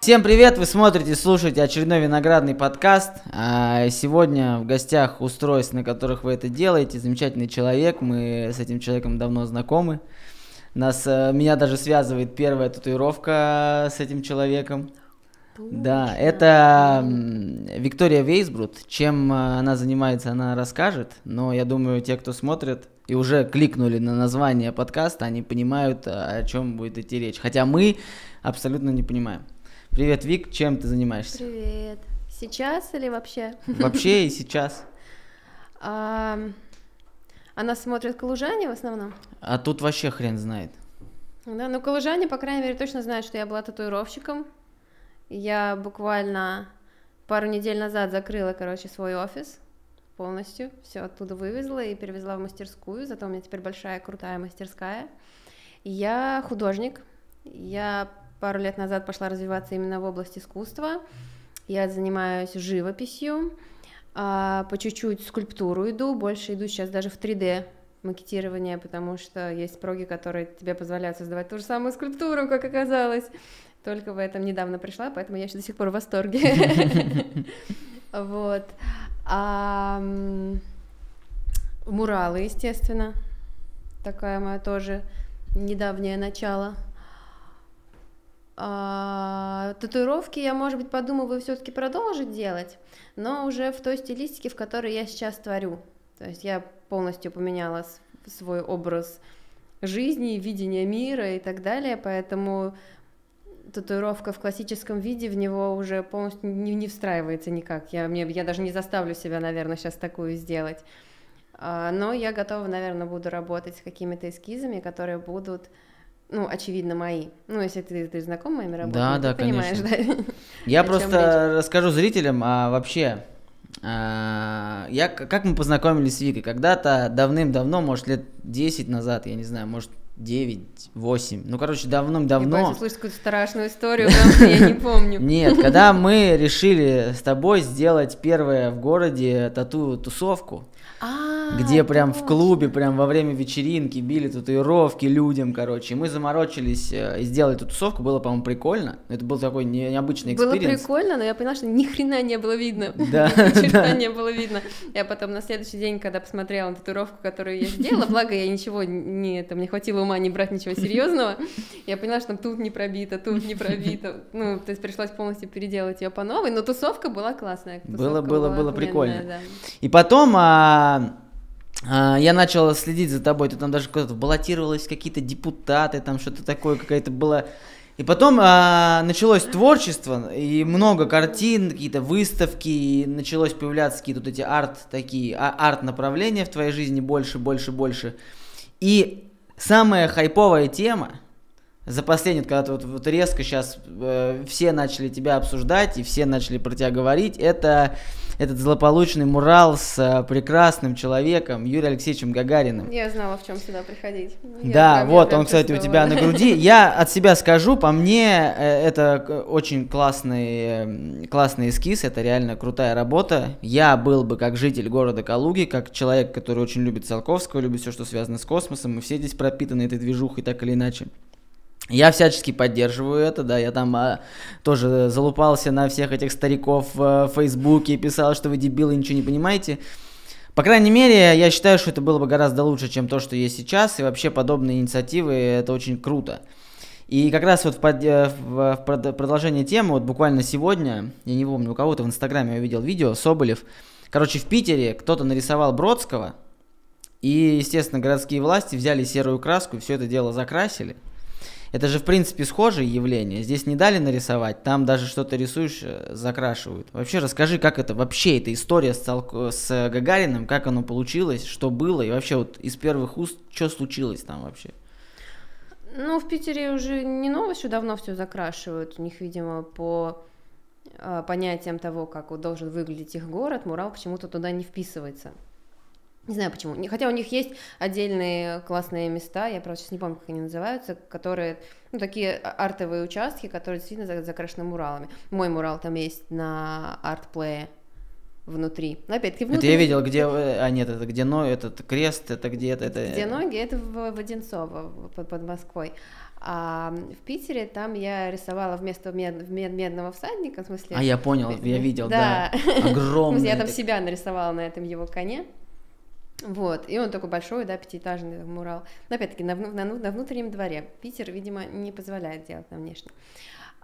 Всем привет! Вы смотрите, слушаете очередной виноградный подкаст. А, сегодня в гостях устройств, на которых вы это делаете. Замечательный человек. Мы с этим человеком давно знакомы. Нас, э, меня даже связывает первая татуировка с этим человеком. Да, это Виктория Вейсбрут. Чем э, она занимается, она расскажет. Но я думаю, те, кто смотрит и уже кликнули на название подкаста, они понимают, э, о чем будет идти речь. Хотя мы абсолютно не понимаем. Привет, Вик, чем ты занимаешься? Привет. Сейчас или вообще? Вообще и сейчас. она смотрит Калужане в основном? А тут вообще хрен знает. Да, ну Калужане, по крайней мере, точно знают, что я была татуировщиком. Я буквально пару недель назад закрыла, короче, свой офис полностью, все оттуда вывезла и перевезла в мастерскую, зато у меня теперь большая крутая мастерская. Я художник, я пару лет назад пошла развиваться именно в область искусства, я занимаюсь живописью, а, по чуть-чуть скульптуру иду, больше иду сейчас даже в 3D макетирование, потому что есть проги, которые тебе позволяют создавать ту же самую скульптуру, как оказалось. Только в этом недавно пришла, поэтому я еще до сих пор в восторге. Вот. Муралы, естественно. Такая моя тоже недавнее начало. А, татуировки я, может быть, подумываю все-таки продолжить делать, но уже в той стилистике, в которой я сейчас творю. То есть я полностью поменяла свой образ жизни, видение мира и так далее, поэтому татуировка в классическом виде в него уже полностью не, не встраивается никак. Я, мне, я даже не заставлю себя, наверное, сейчас такую сделать. А, но я готова, наверное, буду работать с какими-то эскизами, которые будут, ну, очевидно, мои. Ну, если ты, ты знаком моими работами, да, ты да, понимаешь, да? Я просто расскажу зрителям, а вообще, а, я, как мы познакомились с Викой? Когда-то давным-давно, может, лет 10 назад, я не знаю, может, 9, 8, ну, короче, давным-давно... Я слышать какую-то страшную историю, я не помню. Нет, когда мы решили с тобой сделать первое в городе тату-тусовку. А, где прям в клубе, прям во время вечеринки били татуировки людям, короче. мы заморочились э, и сделали эту тусовку, было, по-моему, прикольно. Это был такой не, необычный экспириенс. Было прикольно, но я поняла, что ни хрена не было видно. Да. Ни черта не было видно. Я потом на следующий день, когда посмотрела татуировку, которую я сделала, благо я ничего не, там, не хватило ума не брать ничего серьезного, я поняла, что там тут не пробито, тут не пробито. Ну, то есть пришлось полностью переделать ее по новой, но тусовка была классная. Тусовка было, было, была было прикольно. Да. И потом а, а, я начал следить за тобой, ты там даже куда-то баллотировалась, какие-то депутаты, там что-то такое, какая-то была... И потом а, началось творчество, и много картин, какие-то выставки, и началось появляться какие-то вот эти арт такие, а, арт-направления в твоей жизни больше, больше, больше. И самая хайповая тема за последний когда ты вот, вот резко сейчас э, все начали тебя обсуждать, и все начали про тебя говорить, это этот злополучный мурал с э, прекрасным человеком Юрием Алексеевичем Гагариным. Я знала, в чем сюда приходить. Я да, вот, он, кстати, у тебя на груди. Я от себя скажу, по мне, э, это очень классный, эм, классный эскиз, это реально крутая работа. Я был бы как житель города Калуги, как человек, который очень любит Циолковского, любит все, что связано с космосом, мы все здесь пропитаны этой движухой так или иначе. Я всячески поддерживаю это, да, я там а, тоже залупался на всех этих стариков в э, Фейсбуке, писал, что вы дебилы, ничего не понимаете. По крайней мере, я считаю, что это было бы гораздо лучше, чем то, что есть сейчас, и вообще подобные инициативы, это очень круто. И как раз вот в, под, э, в, э, в продолжение темы, вот буквально сегодня, я не помню, у кого-то в Инстаграме я видел видео, Соболев, короче, в Питере кто-то нарисовал Бродского, и, естественно, городские власти взяли серую краску и все это дело закрасили – это же, в принципе, схожие явления. Здесь не дали нарисовать, там даже что-то рисуешь, э, закрашивают. Вообще, расскажи, как это вообще, эта история с, Цал... с Гагариным, как оно получилось, что было, и вообще вот из первых уст, что случилось там вообще? Ну, в Питере уже не новостью давно все закрашивают. У них, видимо, по э, понятиям того, как должен выглядеть их город, мурал почему-то туда не вписывается. Не знаю почему. Хотя у них есть отдельные классные места, я просто сейчас не помню, как они называются, которые, ну, такие а, артовые участки, которые действительно закрашены муралами. Мой мурал там есть на артплее внутри. Но опять-таки внутри. Это я видел, где... Э, а, нет, это где ноги, этот крест, это где это... это... Где ноги, это в Одинцово, под, под Москвой. А в Питере там я рисовала вместо мед, мед, медного всадника, в смысле... А, я понял, я видел, да. да. Огромный. Я там себя нарисовала на этом его коне. Вот, и он такой большой, да, пятиэтажный мурал. Но опять-таки на, на, на внутреннем дворе. Питер, видимо, не позволяет делать на внешнем.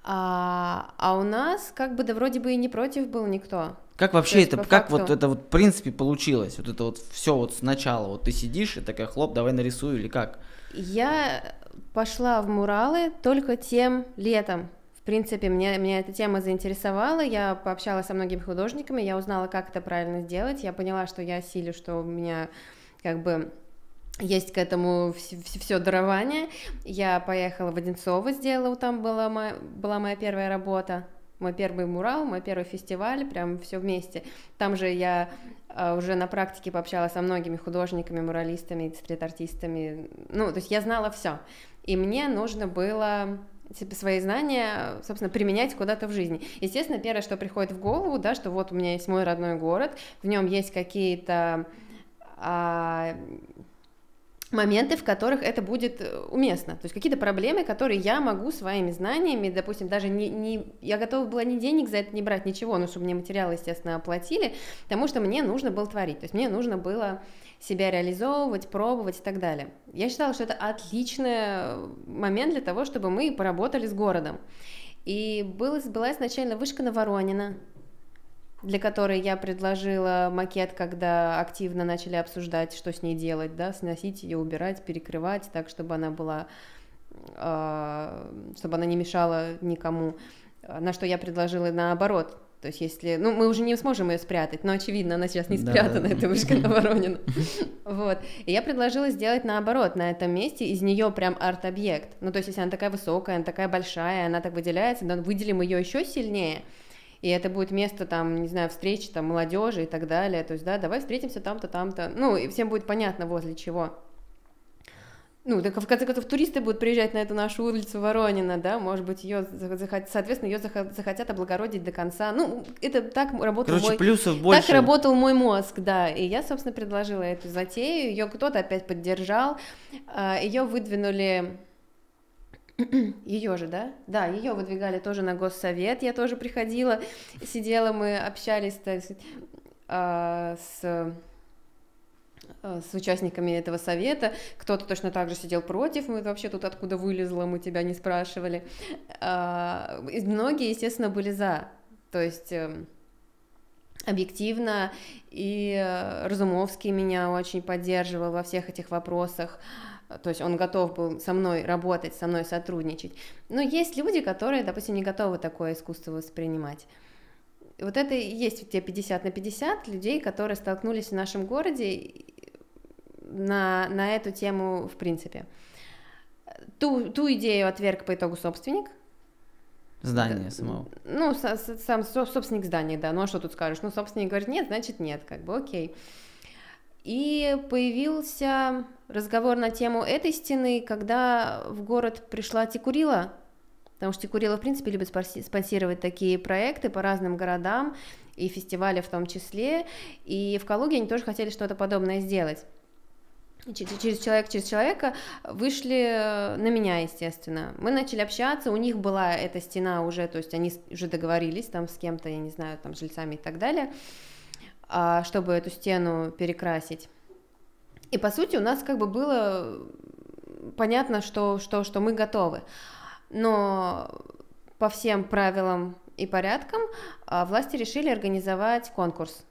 А, а у нас как бы да вроде бы и не против был никто. Как вообще есть, это, как вот это вот в принципе получилось? Вот это вот все вот сначала, вот ты сидишь и такая хлоп, давай нарисую или как? Я пошла в муралы только тем летом, принципе, мне, меня эта тема заинтересовала, я пообщалась со многими художниками, я узнала, как это правильно сделать, я поняла, что я силю, что у меня как бы есть к этому все, дарование. Я поехала в Одинцово, сделала, там была моя, была моя первая работа, мой первый мурал, мой первый фестиваль, прям все вместе. Там же я а, уже на практике пообщалась со многими художниками, муралистами, стрит-артистами. Ну, то есть я знала все. И мне нужно было Типа, свои знания, собственно, применять куда-то в жизни. Естественно, первое, что приходит в голову, да, что вот у меня есть мой родной город, в нем есть какие-то а, моменты, в которых это будет э, уместно. То есть какие-то проблемы, которые я могу своими знаниями, допустим, даже не, не... Я готова была ни денег за это не брать, ничего, но чтобы мне материалы, естественно, оплатили, потому что мне нужно было творить. То есть мне нужно было себя реализовывать, пробовать и так далее. Я считала, что это отличный момент для того, чтобы мы поработали с городом. И была, была изначально вышка на Воронина, для которой я предложила макет, когда активно начали обсуждать, что с ней делать, да, сносить ее, убирать, перекрывать, так, чтобы она была, э, чтобы она не мешала никому. На что я предложила наоборот, то есть если... Ну, мы уже не сможем ее спрятать, но, очевидно, она сейчас не спрятана, да, эта вышка на Воронина. Вот. И я предложила сделать наоборот, на этом месте из нее прям арт-объект. Ну, то есть если она такая высокая, она такая большая, она так выделяется, то выделим ее еще сильнее, и это будет место там, не знаю, встречи там молодежи и так далее. То есть, да, давай встретимся там-то, там-то. Ну, и всем будет понятно, возле чего. Ну, так в конце концов, туристы будут приезжать на эту нашу улицу Воронина, да, может быть, ее, захот... соответственно, ее захотят облагородить до конца. Ну, это так работал Короче, мой... плюсов больше. Так работал мой мозг, да, и я, собственно, предложила эту затею, ее кто-то опять поддержал, а, ее выдвинули ее же, да? Да, ее выдвигали тоже на госсовет, я тоже приходила, сидела, мы общались, так сказать, а, с Э, с участниками этого совета, кто-то точно так же сидел против, мы вообще тут откуда вылезла, мы тебя не спрашивали. А, и многие, естественно, были за, то есть эм, объективно, и э, Разумовский меня очень поддерживал во всех этих вопросах, то есть он готов был со мной работать, со мной сотрудничать. Но есть люди, которые, допустим, не готовы такое искусство воспринимать вот это и есть те 50 на 50 людей, которые столкнулись в нашем городе на, на эту тему в принципе. Ту, ту идею отверг по итогу собственник. Здание самого. Ну, сам собственник здания, да. Ну, а что тут скажешь? Ну, собственник говорит нет, значит нет, как бы окей. И появился разговор на тему этой стены, когда в город пришла Тикурила, потому что Тикурила, в принципе, любит спонсировать такие проекты по разным городам и фестивали в том числе, и в Калуге они тоже хотели что-то подобное сделать через человека, через человека вышли э, на меня, естественно. Мы начали общаться, у них была эта стена уже, то есть они уже договорились там с кем-то, я не знаю, там с жильцами и так далее, а, чтобы эту стену перекрасить. И по сути у нас как бы было понятно, что, что, что мы готовы. Но по всем правилам и порядкам а, власти решили организовать конкурс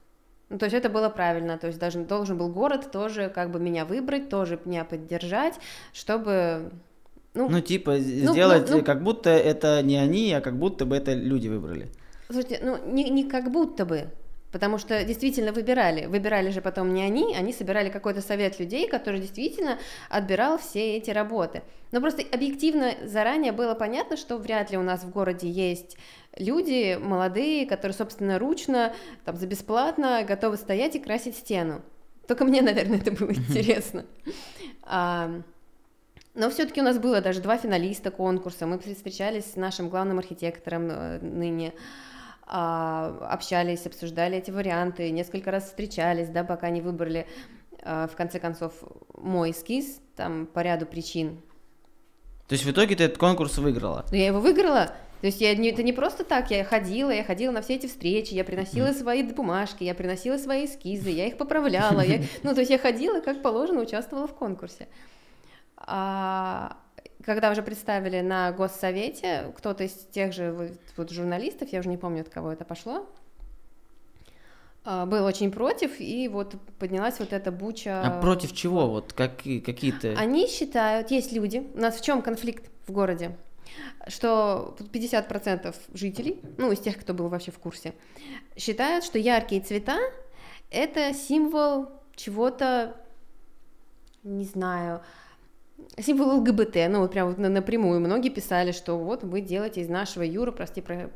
ну, то есть это было правильно, то есть даже должен был город тоже как бы меня выбрать, тоже меня поддержать, чтобы ну, ну типа ну, сделать, ну, ну, как будто это не они, а как будто бы это люди выбрали. Слушайте, ну не, не как будто бы, потому что действительно выбирали, выбирали же потом не они, они собирали какой-то совет людей, который действительно отбирал все эти работы. Но просто объективно заранее было понятно, что вряд ли у нас в городе есть люди молодые, которые, собственно, ручно, там, за бесплатно готовы стоять и красить стену. Только мне, наверное, это было интересно. А, но все-таки у нас было даже два финалиста конкурса. Мы встречались с нашим главным архитектором э, ныне, а, общались, обсуждали эти варианты, несколько раз встречались, да, пока не выбрали э, в конце концов мой эскиз, там по ряду причин. То есть в итоге ты этот конкурс выиграла? Ну, я его выиграла. То есть я, не, это не просто так, я ходила, я ходила на все эти встречи, я приносила свои бумажки, я приносила свои эскизы, я их поправляла, я, ну, то есть я ходила, как положено, участвовала в конкурсе. А, когда уже представили на Госсовете, кто-то из тех же вот, вот журналистов, я уже не помню, от кого это пошло, а, был очень против, и вот поднялась вот эта буча. А против чего? Вот как, какие-то... Они считают, есть люди, у нас в чем конфликт в городе? что 50% жителей, ну, из тех, кто был вообще в курсе, считают, что яркие цвета — это символ чего-то, не знаю, символ ЛГБТ, ну вот прям вот напрямую многие писали, что вот вы делаете из нашего Юра, прости, про,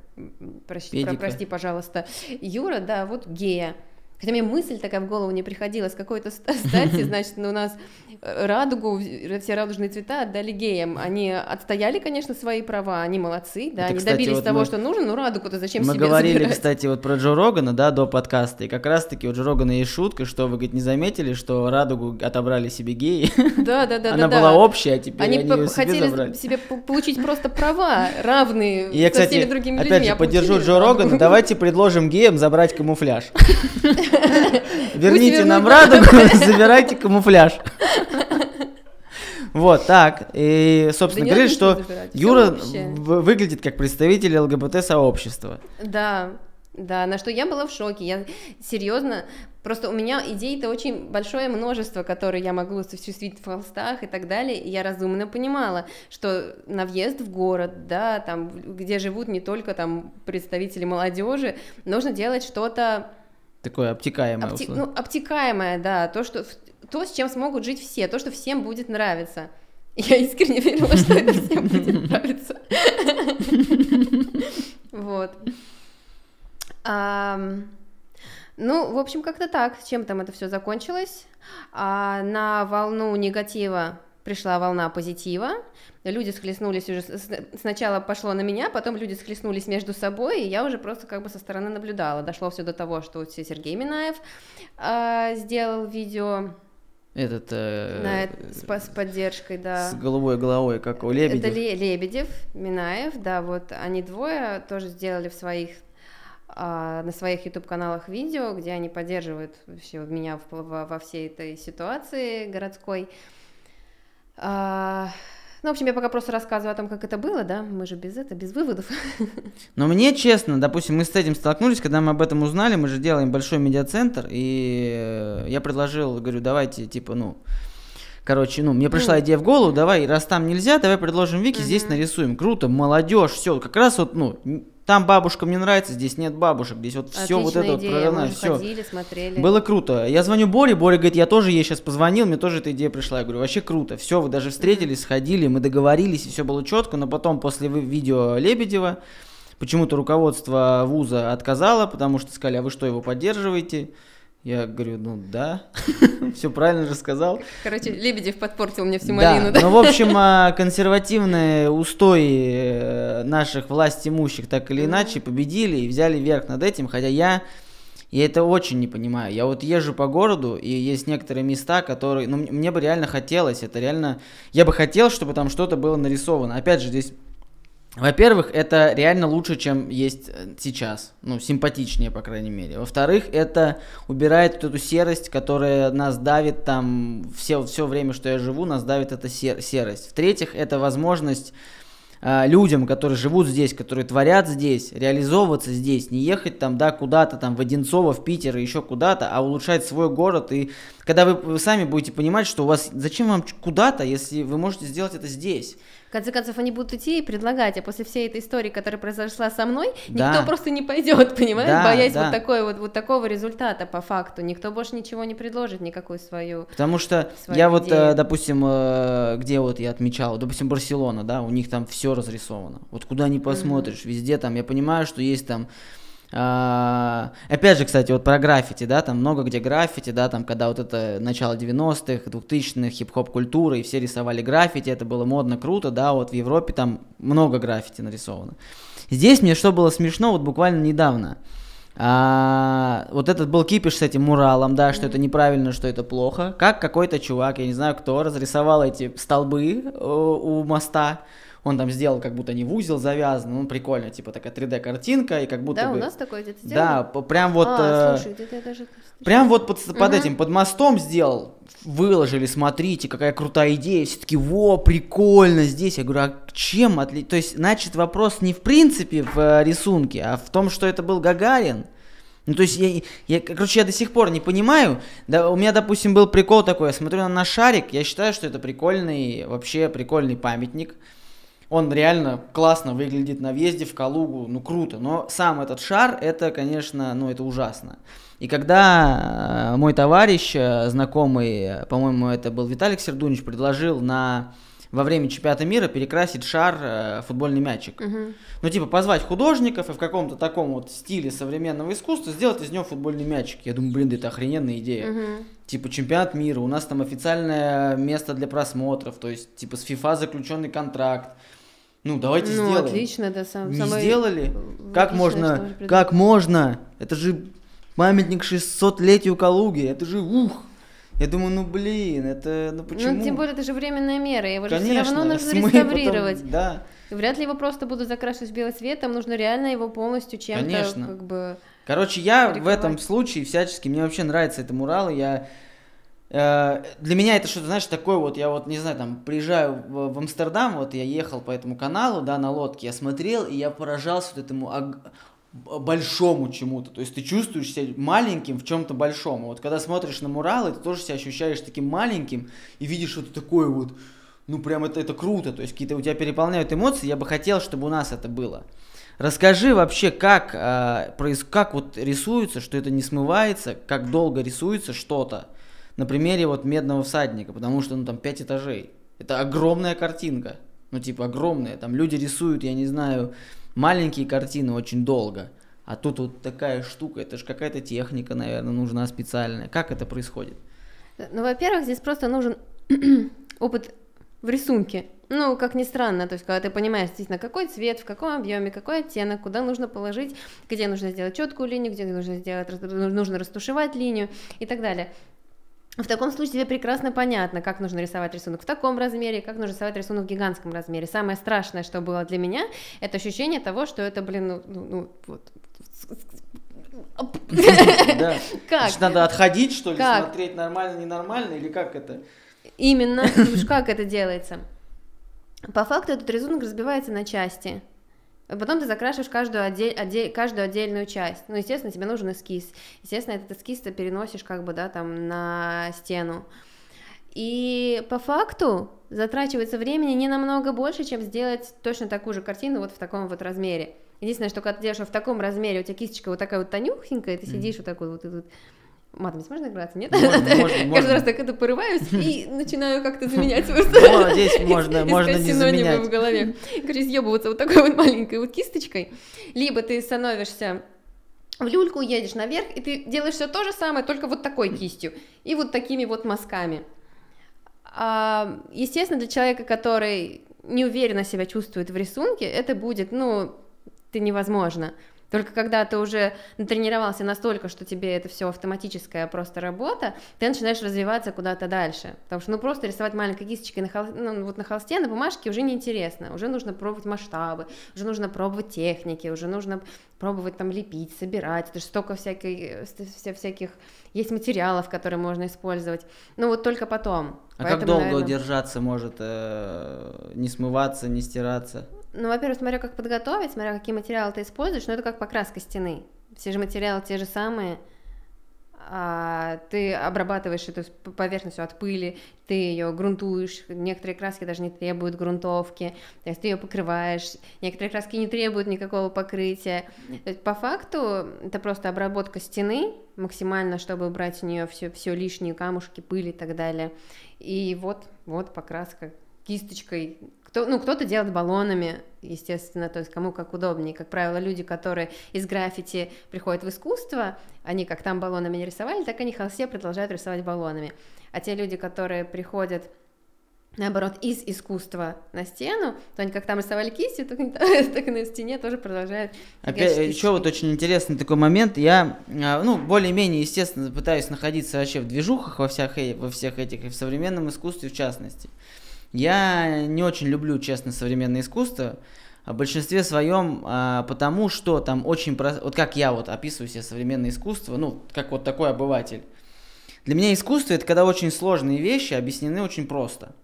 прости, про, прости, пожалуйста, Юра, да, вот гея. Хотя мне мысль такая в голову не приходила, с какой-то стати, значит, ну, у нас радугу, э, все радужные цвета отдали геям. Они отстояли, конечно, свои права, они молодцы, да, Это, они кстати, добились вот того, мы... что нужно, но ну, радугу-то зачем мы себе говорили, забирать? кстати, вот про Джо Рогана, да, до подкаста, и как раз-таки у Джо Рогана есть шутка, что вы, говорит, не заметили, что радугу отобрали себе геи. Да, да, да. Она да, была да. общая, а теперь они, они ее себе забрали. себе получить просто права, равные и я, кстати, всеми другими опять людьми. Же, а поддержу Джо Рогана, давайте предложим геям забрать камуфляж. Верните нам радугу, забирайте камуфляж. Вот так. И, собственно, да говорит, что Юра выглядит как представитель ЛГБТ-сообщества. Да, да, на что я была в шоке. Я серьезно, просто у меня идей-то очень большое множество, которые я могла осуществить в холстах и так далее. И я разумно понимала, что на въезд в город, да, там, где живут не только там представители молодежи, нужно делать что-то Такое обтекаемое. Обти... Ну, обтекаемое, да. То, что то, с чем смогут жить все, то, что всем будет нравиться. Я искренне верила, что это всем будет нравиться. Вот. Ну, в общем, как-то так. Чем там это все закончилось? А, на волну негатива пришла волна позитива. Люди схлестнулись уже. Сначала пошло на меня, потом люди схлестнулись между собой, и я уже просто как бы со стороны наблюдала. Дошло все до того, что Сергей Минаев а, сделал видео этот... Э, На, с, с поддержкой, да. С головой головой, как у Лебедев. Это Лебедев, Минаев, да, вот они двое тоже сделали в своих а, на своих YouTube-каналах видео, где они поддерживают вообще меня во всей этой ситуации городской. А, ну, в общем, я пока просто рассказываю о том, как это было, да, мы же без этого, без выводов. Но мне честно, допустим, мы с этим столкнулись, когда мы об этом узнали, мы же делаем большой медиацентр, и э, я предложил, говорю, давайте, типа, ну, Короче, ну, мне пришла ну. идея в голову, давай, раз там нельзя, давай предложим Вики, здесь нарисуем. Круто, молодежь, все, как раз вот, ну, там бабушка мне нравится, здесь нет бабушек, здесь вот все вот это идея. вот прорывное, все. Ходили, смотрели. Было круто. Я звоню Боре, Боря говорит, я тоже ей сейчас позвонил, мне тоже эта идея пришла. Я говорю, вообще круто, все, вы даже встретились, сходили, мы договорились, и все было четко, но потом после видео Лебедева почему-то руководство вуза отказало, потому что сказали, а вы что, его поддерживаете? Я говорю, ну да, все правильно же сказал. Короче, Лебедев подпортил мне всю да. малину. Да, ну в общем, а, консервативные устои э, наших власть имущих так или иначе победили и взяли верх над этим, хотя я я это очень не понимаю. Я вот езжу по городу, и есть некоторые места, которые... Ну, мне бы реально хотелось, это реально... Я бы хотел, чтобы там что-то было нарисовано. Опять же, здесь во-первых, это реально лучше, чем есть э, сейчас. Ну, симпатичнее, по крайней мере. Во-вторых, это убирает эту серость, которая нас давит там все, все время, что я живу, нас давит эта сер- серость. В-третьих, это возможность э, людям, которые живут здесь, которые творят здесь, реализовываться здесь, не ехать там, да, куда-то там в Одинцово, в Питер и еще куда-то, а улучшать свой город. И когда вы, вы сами будете понимать, что у вас, зачем вам куда-то, если вы можете сделать это здесь. В конце концов, они будут идти и предлагать, а после всей этой истории, которая произошла со мной, да. никто просто не пойдет, понимаешь, да, боясь да. вот такой вот вот такого результата по факту, никто больше ничего не предложит, никакую свою. Потому что свою я э, идею. вот, допустим, э, где вот я отмечал, допустим, Барселона, да, у них там все разрисовано, вот куда ни посмотришь, mm-hmm. везде там, я понимаю, что есть там а, опять же, кстати, вот про граффити, да, там много где граффити, да, там когда вот это начало 90-х, 2000-х, хип-хоп культуры и все рисовали граффити, это было модно, круто, да, вот в Европе там много граффити нарисовано. Здесь мне что было смешно, вот буквально недавно, а, вот этот был кипиш с этим муралом, да, что это неправильно, что это плохо, как какой-то чувак, я не знаю кто, разрисовал эти столбы э, у моста, он там сделал, как будто не в узел завязан, ну, прикольно, типа такая 3D-картинка, и как будто Да, бы... у нас такое где-то сделано? Да, прям вот... А, э... слушай, даже... Прям вот под, угу. под этим, под мостом сделал, выложили, смотрите, какая крутая идея, все таки во, прикольно здесь, я говорю, а чем отли... То есть, значит, вопрос не в принципе в э, рисунке, а в том, что это был Гагарин, ну, то есть, я, я, короче, я до сих пор не понимаю. Да, у меня, допустим, был прикол такой, я смотрю на наш шарик, я считаю, что это прикольный, вообще прикольный памятник он реально классно выглядит на въезде в Калугу, ну круто, но сам этот шар, это, конечно, ну это ужасно. И когда э, мой товарищ, э, знакомый, э, по-моему, это был Виталик Сердунич, предложил на во время чемпионата мира перекрасить шар э, футбольный мячик. Угу. Ну, типа, позвать художников и в каком-то таком вот стиле современного искусства сделать из него футбольный мячик. Я думаю, блин, да это охрененная идея. Угу. Типа, чемпионат мира, у нас там официальное место для просмотров, то есть, типа, с FIFA заключенный контракт. Ну, давайте ну, сделаем. отлично, да, сам, Не самое сделали? Как можно, как можно? Это же памятник 600-летию Калуги, это же ух! Я думаю, ну блин, это, ну, ну почему? Ну, тем более, это же временная мера, его Конечно, же все равно нужно реставрировать. Потом, да. вряд ли его просто будут закрашивать белым цветом, нужно реально его полностью чем-то, Конечно. как бы... Короче, я в этом случае всячески, мне вообще нравится это мурал, я Э, для меня это что-то, знаешь, такое вот, я вот, не знаю, там, приезжаю в, в Амстердам, вот я ехал по этому каналу, да, на лодке, я смотрел, и я поражался вот этому ог... большому чему-то. То есть ты чувствуешь себя маленьким в чем-то большом. Вот когда смотришь на муралы, ты тоже себя ощущаешь таким маленьким и видишь что-то такое вот, ну, прям это, это круто. То есть какие-то у тебя переполняют эмоции, я бы хотел, чтобы у нас это было. Расскажи вообще, как, э, как вот рисуется, что это не смывается, как долго рисуется что-то на примере вот «Медного всадника», потому что, ну, там пять этажей. Это огромная картинка. Ну, типа, огромная. Там люди рисуют, я не знаю, маленькие картины очень долго. А тут вот такая штука, это же какая-то техника, наверное, нужна специальная. Как это происходит? Ну, во-первых, здесь просто нужен опыт в рисунке. Ну, как ни странно, то есть, когда ты понимаешь действительно, какой цвет, в каком объеме, какой оттенок, куда нужно положить, где нужно сделать четкую линию, где нужно сделать, нужно растушевать линию и так далее. В таком случае тебе прекрасно понятно, как нужно рисовать рисунок в таком размере, как нужно рисовать рисунок в гигантском размере. Самое страшное, что было для меня, это ощущение того, что это, блин, ну, ну, ну вот Как? надо отходить, что ли, смотреть нормально, ненормально, или как это? Именно, как это делается? По факту этот рисунок разбивается на части. А потом ты закрашиваешь каждую, отдель, отдель, каждую отдельную часть. Ну, естественно, тебе нужен эскиз. Естественно, этот эскиз ты переносишь как бы, да, там, на стену. И по факту затрачивается времени не намного больше, чем сделать точно такую же картину вот в таком вот размере. Единственное, что когда ты делаешь в таком размере, у тебя кисточка вот такая вот тонюхенькая, и ты сидишь mm-hmm. вот такой вот и тут. Вот, Матом здесь можно играться, нет? Можно, можно, Каждый раз так это порываюсь и начинаю как-то ну, заменять. Можно, здесь можно, можно не заменять. в голове. Короче, съебываться вот такой вот маленькой вот кисточкой. Либо ты становишься в люльку, едешь наверх, и ты делаешь все то же самое, только вот такой кистью и вот такими вот мазками. А, естественно, для человека, который неуверенно себя чувствует в рисунке, это будет, ну, ты невозможно. Только когда ты уже натренировался настолько, что тебе это все автоматическая просто работа, ты начинаешь развиваться куда-то дальше. Потому что ну просто рисовать маленькой кисточкой на, хол... ну, вот на холсте, на бумажке уже неинтересно. Уже нужно пробовать масштабы, уже нужно пробовать техники, уже нужно пробовать там лепить, собирать. Это же столько всякой, э, всяких есть материалов, которые можно использовать. Ну вот только потом. А Поэтому, как долго наверное... держаться может, э, не смываться, не стираться? Ну, во-первых, смотря как подготовить, смотря какие материалы ты используешь, но это как покраска стены. Все же материалы те же самые, а ты обрабатываешь эту поверхность от пыли, ты ее грунтуешь, некоторые краски даже не требуют грунтовки, то есть ты ее покрываешь, некоторые краски не требуют никакого покрытия. По факту это просто обработка стены максимально, чтобы убрать у нее все, все лишние камушки, пыль и так далее. И вот, вот покраска кисточкой кто, ну, кто-то делает баллонами, естественно, то есть кому как удобнее. Как правило, люди, которые из граффити приходят в искусство, они как там баллонами не рисовали, так они холсте продолжают рисовать баллонами. А те люди, которые приходят наоборот, из искусства на стену, то они как там рисовали кистью, так, так и на стене тоже продолжают. Опять, э, еще вот очень интересный такой момент. Я, а, ну, более-менее, естественно, пытаюсь находиться вообще в движухах во всех, э, во всех этих, и в современном искусстве в частности. Я не очень люблю, честно, современное искусство, а в большинстве своем, а, потому что там очень просто, вот как я вот описываю себе современное искусство, ну, как вот такой обыватель. Для меня искусство это когда очень сложные вещи объяснены очень просто.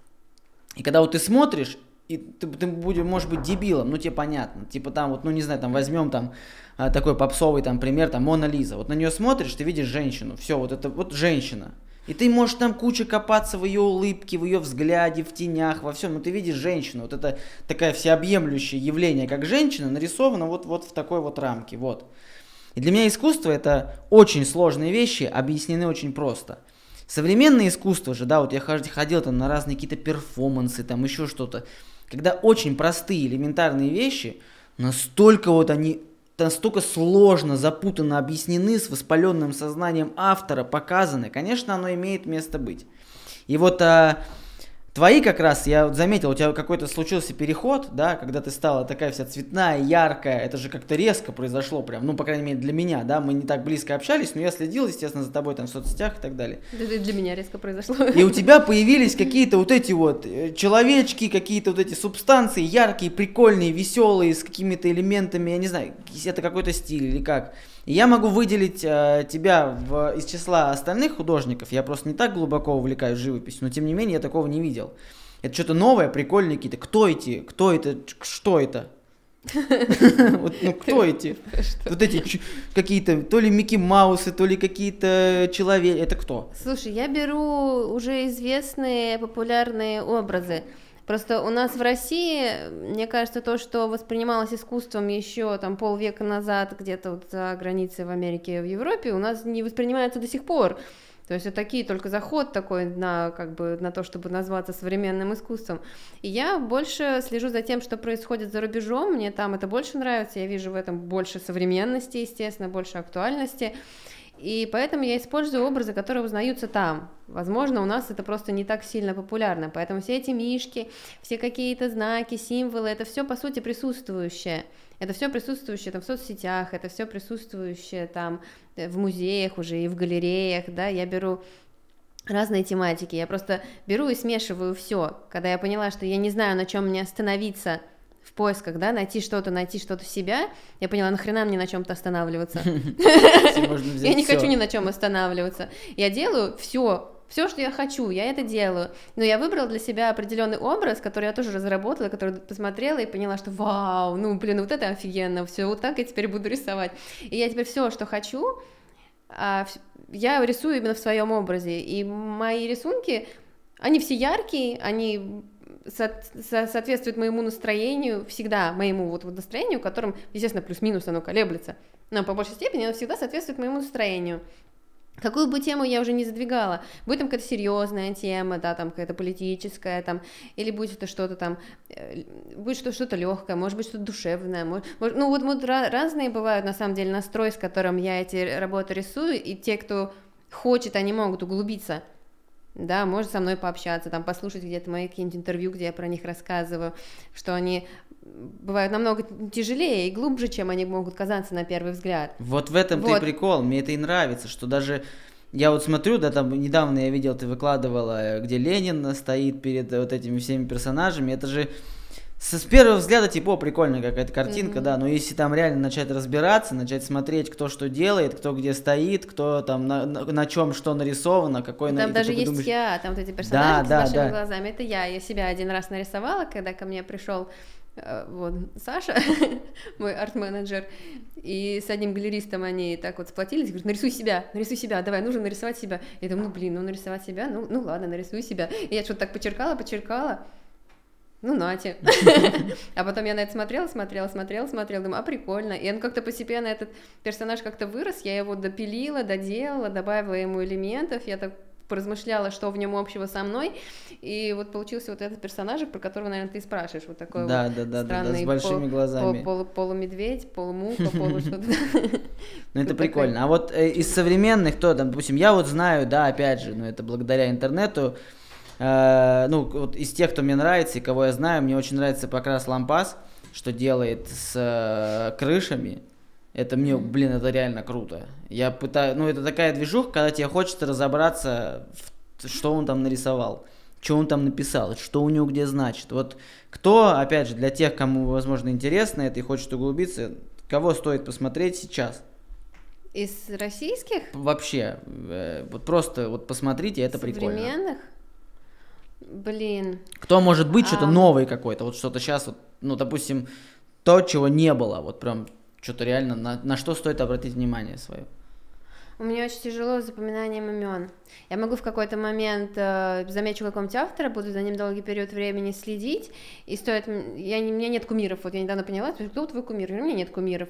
И когда вот ты смотришь, и ты, ты будешь, может быть, дебилом, ну тебе понятно. Типа там, вот, ну не знаю, там возьмем там а, такой попсовый там пример, там Мона Лиза. Вот на нее смотришь, ты видишь женщину. Все, вот это вот женщина. И ты можешь там куча копаться в ее улыбке, в ее взгляде, в тенях, во всем. Но ты видишь женщину. Вот это такое всеобъемлющее явление, как женщина, нарисовано вот, вот в такой вот рамке. Вот. И для меня искусство это очень сложные вещи, объяснены очень просто. Современное искусство же, да, вот я ходил там на разные какие-то перформансы, там еще что-то, когда очень простые элементарные вещи, настолько вот они настолько сложно, запутанно объяснены, с воспаленным сознанием автора показаны, конечно, оно имеет место быть. И вот а, Твои как раз, я заметил, у тебя какой-то случился переход, да, когда ты стала такая вся цветная, яркая, это же как-то резко произошло прям, ну, по крайней мере, для меня, да, мы не так близко общались, но я следил, естественно, за тобой там в соцсетях и так далее. это для меня резко произошло. И у тебя появились какие-то вот эти вот э, человечки, какие-то вот эти субстанции яркие, прикольные, веселые, с какими-то элементами, я не знаю, это какой-то стиль или как. И я могу выделить э, тебя в, из числа остальных художников. Я просто не так глубоко увлекаюсь живописью, но тем не менее я такого не видел. Это что-то новое, прикольное какие-то. Кто эти? Кто это? Что это? Вот, ну кто эти? Вот эти какие-то, то ли Микки Маусы, то ли какие-то человеки. Это кто? Слушай, я беру уже известные популярные образы. Просто у нас в России, мне кажется, то, что воспринималось искусством еще там полвека назад, где-то вот за границей в Америке, в Европе, у нас не воспринимается до сих пор. То есть вот такие только заход такой на, как бы, на то, чтобы назваться современным искусством. И я больше слежу за тем, что происходит за рубежом, мне там это больше нравится, я вижу в этом больше современности, естественно, больше актуальности. И поэтому я использую образы, которые узнаются там. Возможно, у нас это просто не так сильно популярно. Поэтому все эти мишки, все какие-то знаки, символы, это все по сути присутствующее. Это все присутствующее там в соцсетях, это все присутствующее там э, в музеях уже и в галереях, да, я беру разные тематики, я просто беру и смешиваю все. Когда я поняла, что я не знаю, на чем мне остановиться – в поисках, да, найти что-то, найти что-то в себя, я поняла, нахрена мне на чем-то останавливаться. Я не хочу ни на чем останавливаться. Я делаю все, все, что я хочу, я это делаю. Но я выбрала для себя определенный образ, который я тоже разработала, который посмотрела и поняла, что вау, ну блин, вот это офигенно, все вот так я теперь буду рисовать. И я теперь все, что хочу, а, я рисую именно в своем образе. И мои рисунки, они все яркие, они со- соответствует моему настроению, всегда моему вот, вот настроению, которым, естественно, плюс-минус оно колеблется, но по большей степени оно всегда соответствует моему настроению. Какую бы тему я уже не задвигала, будет там какая-то серьезная тема, да, там какая-то политическая, там, или будет это что-то там, э, будет что- что-то легкое, может быть, что-то душевное, может, может, ну вот, вот разные бывают на самом деле настрой, с которым я эти работы рисую, и те, кто хочет, они могут углубиться да, может со мной пообщаться, там, послушать где-то мои какие-нибудь интервью, где я про них рассказываю, что они бывают намного тяжелее и глубже, чем они могут казаться на первый взгляд. Вот в этом вот. ты прикол, мне это и нравится, что даже я вот смотрю, да, там недавно я видел, ты выкладывала, э, где Ленин стоит перед вот этими всеми персонажами, это же со с первого взгляда, типа, о, прикольная какая-то картинка, mm-hmm. да, но если там реально начать разбираться, начать смотреть, кто что делает, кто где стоит, кто там на, на, на чем что нарисовано, какой на Там даже есть думаешь... я, там вот эти персонажи да, да, с нашими да. глазами, это я, я себя один раз нарисовала, когда ко мне пришел э, вот Саша, мой арт-менеджер, и с одним галеристом они так вот сплотились, говорят, нарисуй себя, нарисуй себя, давай, нужно нарисовать себя. Я думаю, ну блин, ну нарисовать себя, ну, ну ладно, нарисую себя. И я что-то так почеркала, почеркала, ну, нате. а потом я на это смотрела, смотрела, смотрела, смотрела, думаю, а прикольно. И он как-то постепенно, этот персонаж как-то вырос, я его допилила, доделала, добавила ему элементов, я так поразмышляла, что в нем общего со мной, и вот получился вот этот персонажик, про которого, наверное, ты спрашиваешь, вот такой да, вот да, да, странный да, да, с большими пол, глазами. Пол, пол, полумедведь, полумуха, полу что-то. Ну это прикольно. А вот э, из современных, кто там, допустим, я вот знаю, да, опять же, но ну, это благодаря интернету, Э, ну, вот из тех, кто мне нравится и кого я знаю, мне очень нравится покрас Лампас, что делает с э, крышами. Это мне, блин, это реально круто. Я пытаюсь, ну, это такая движуха, когда тебе хочется разобраться, в, что он там нарисовал что он там написал, что у него где значит. Вот кто, опять же, для тех, кому, возможно, интересно это и хочет углубиться, кого стоит посмотреть сейчас? Из российских? Вообще, э, вот просто вот посмотрите, это Современных? прикольно. Современных? Блин. Кто может быть а... что-то новое какое-то, вот что-то сейчас, вот, ну, допустим, то, чего не было, вот прям что-то реально, на, на что стоит обратить внимание свое? У меня очень тяжело с запоминанием имен. Я могу в какой-то момент э, замечу какого-нибудь автора, буду за ним долгий период времени следить, и стоит... Я, не, у меня нет кумиров, вот я недавно поняла, кто твой кумир? У меня нет кумиров.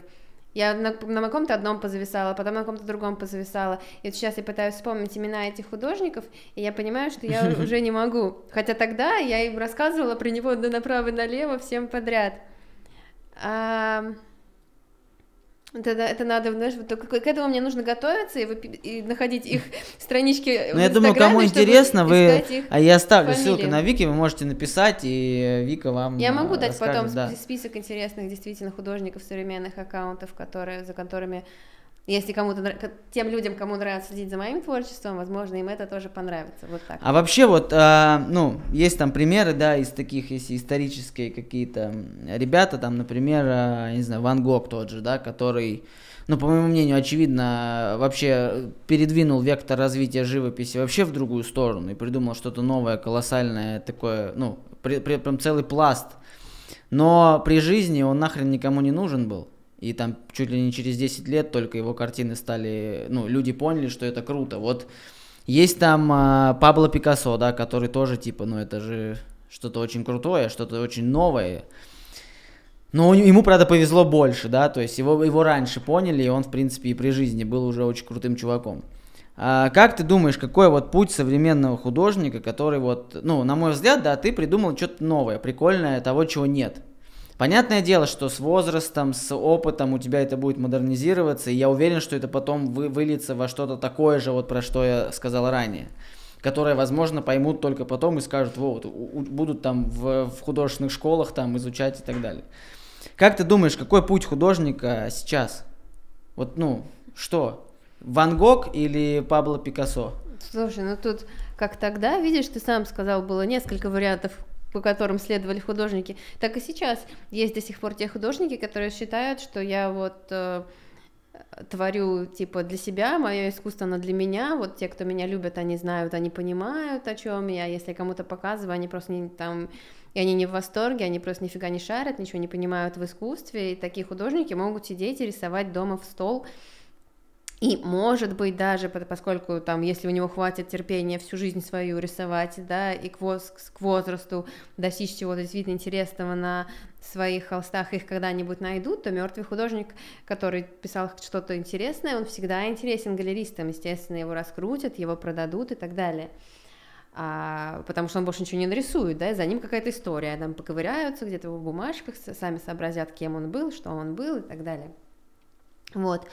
Я на, на каком-то одном позависала, потом на каком-то другом позависала. И вот сейчас я пытаюсь вспомнить имена этих художников, и я понимаю, что я уже не могу. Хотя тогда я им рассказывала про него направо и налево всем подряд. Это, это надо, знаешь, вот к, к этому мне нужно готовиться и, и находить их странички. Ну, я думаю, кому интересно, вы. А я оставлю фамилии. ссылку на Вики, вы можете написать, и Вика вам. Я могу э, дать потом да. список интересных действительно художников современных аккаунтов, которые, за которыми если кому-то тем людям, кому нравится следить за моим творчеством, возможно, им это тоже понравится. Вот так. А вообще вот, э, ну, есть там примеры, да, из таких, есть исторические какие-то ребята, там, например, э, не знаю, Ван Гог тот же, да, который, ну, по моему мнению, очевидно, вообще передвинул вектор развития живописи вообще в другую сторону и придумал что-то новое, колоссальное такое, ну, при, при, прям целый пласт. Но при жизни он нахрен никому не нужен был. И там чуть ли не через 10 лет только его картины стали, ну, люди поняли, что это круто. Вот есть там а, Пабло Пикассо, да, который тоже типа, ну, это же что-то очень крутое, что-то очень новое. Но ему, правда, повезло больше, да, то есть его, его раньше поняли, и он, в принципе, и при жизни был уже очень крутым чуваком. А как ты думаешь, какой вот путь современного художника, который вот, ну, на мой взгляд, да, ты придумал что-то новое, прикольное, того, чего нет? Понятное дело, что с возрастом, с опытом у тебя это будет модернизироваться, и я уверен, что это потом вы, выльется во что-то такое же, вот про что я сказал ранее которое, возможно, поймут только потом и скажут, вот, будут там в, в художественных школах там изучать и так далее. Как ты думаешь, какой путь художника сейчас? Вот, ну, что? Ван Гог или Пабло Пикассо? Слушай, ну тут, как тогда, видишь, ты сам сказал, было несколько вариантов по которым следовали художники, так и сейчас есть до сих пор те художники, которые считают, что я вот э, творю типа для себя, мое искусство оно для меня, вот те, кто меня любят, они знают, они понимают, о чем я, если кому-то показываю, они просто не там, и они не в восторге, они просто нифига не шарят, ничего не понимают в искусстве, и такие художники могут сидеть и рисовать дома в стол, и, может быть, даже поскольку там, если у него хватит терпения всю жизнь свою рисовать, да, и к, воз, к возрасту достичь чего-то действительно интересного на своих холстах, их когда-нибудь найдут, то мертвый художник, который писал что-то интересное, он всегда интересен галеристам, естественно, его раскрутят, его продадут и так далее. А, потому что он больше ничего не нарисует, да, и за ним какая-то история, там поковыряются где-то в бумажках, сами сообразят, кем он был, что он был и так далее. Вот.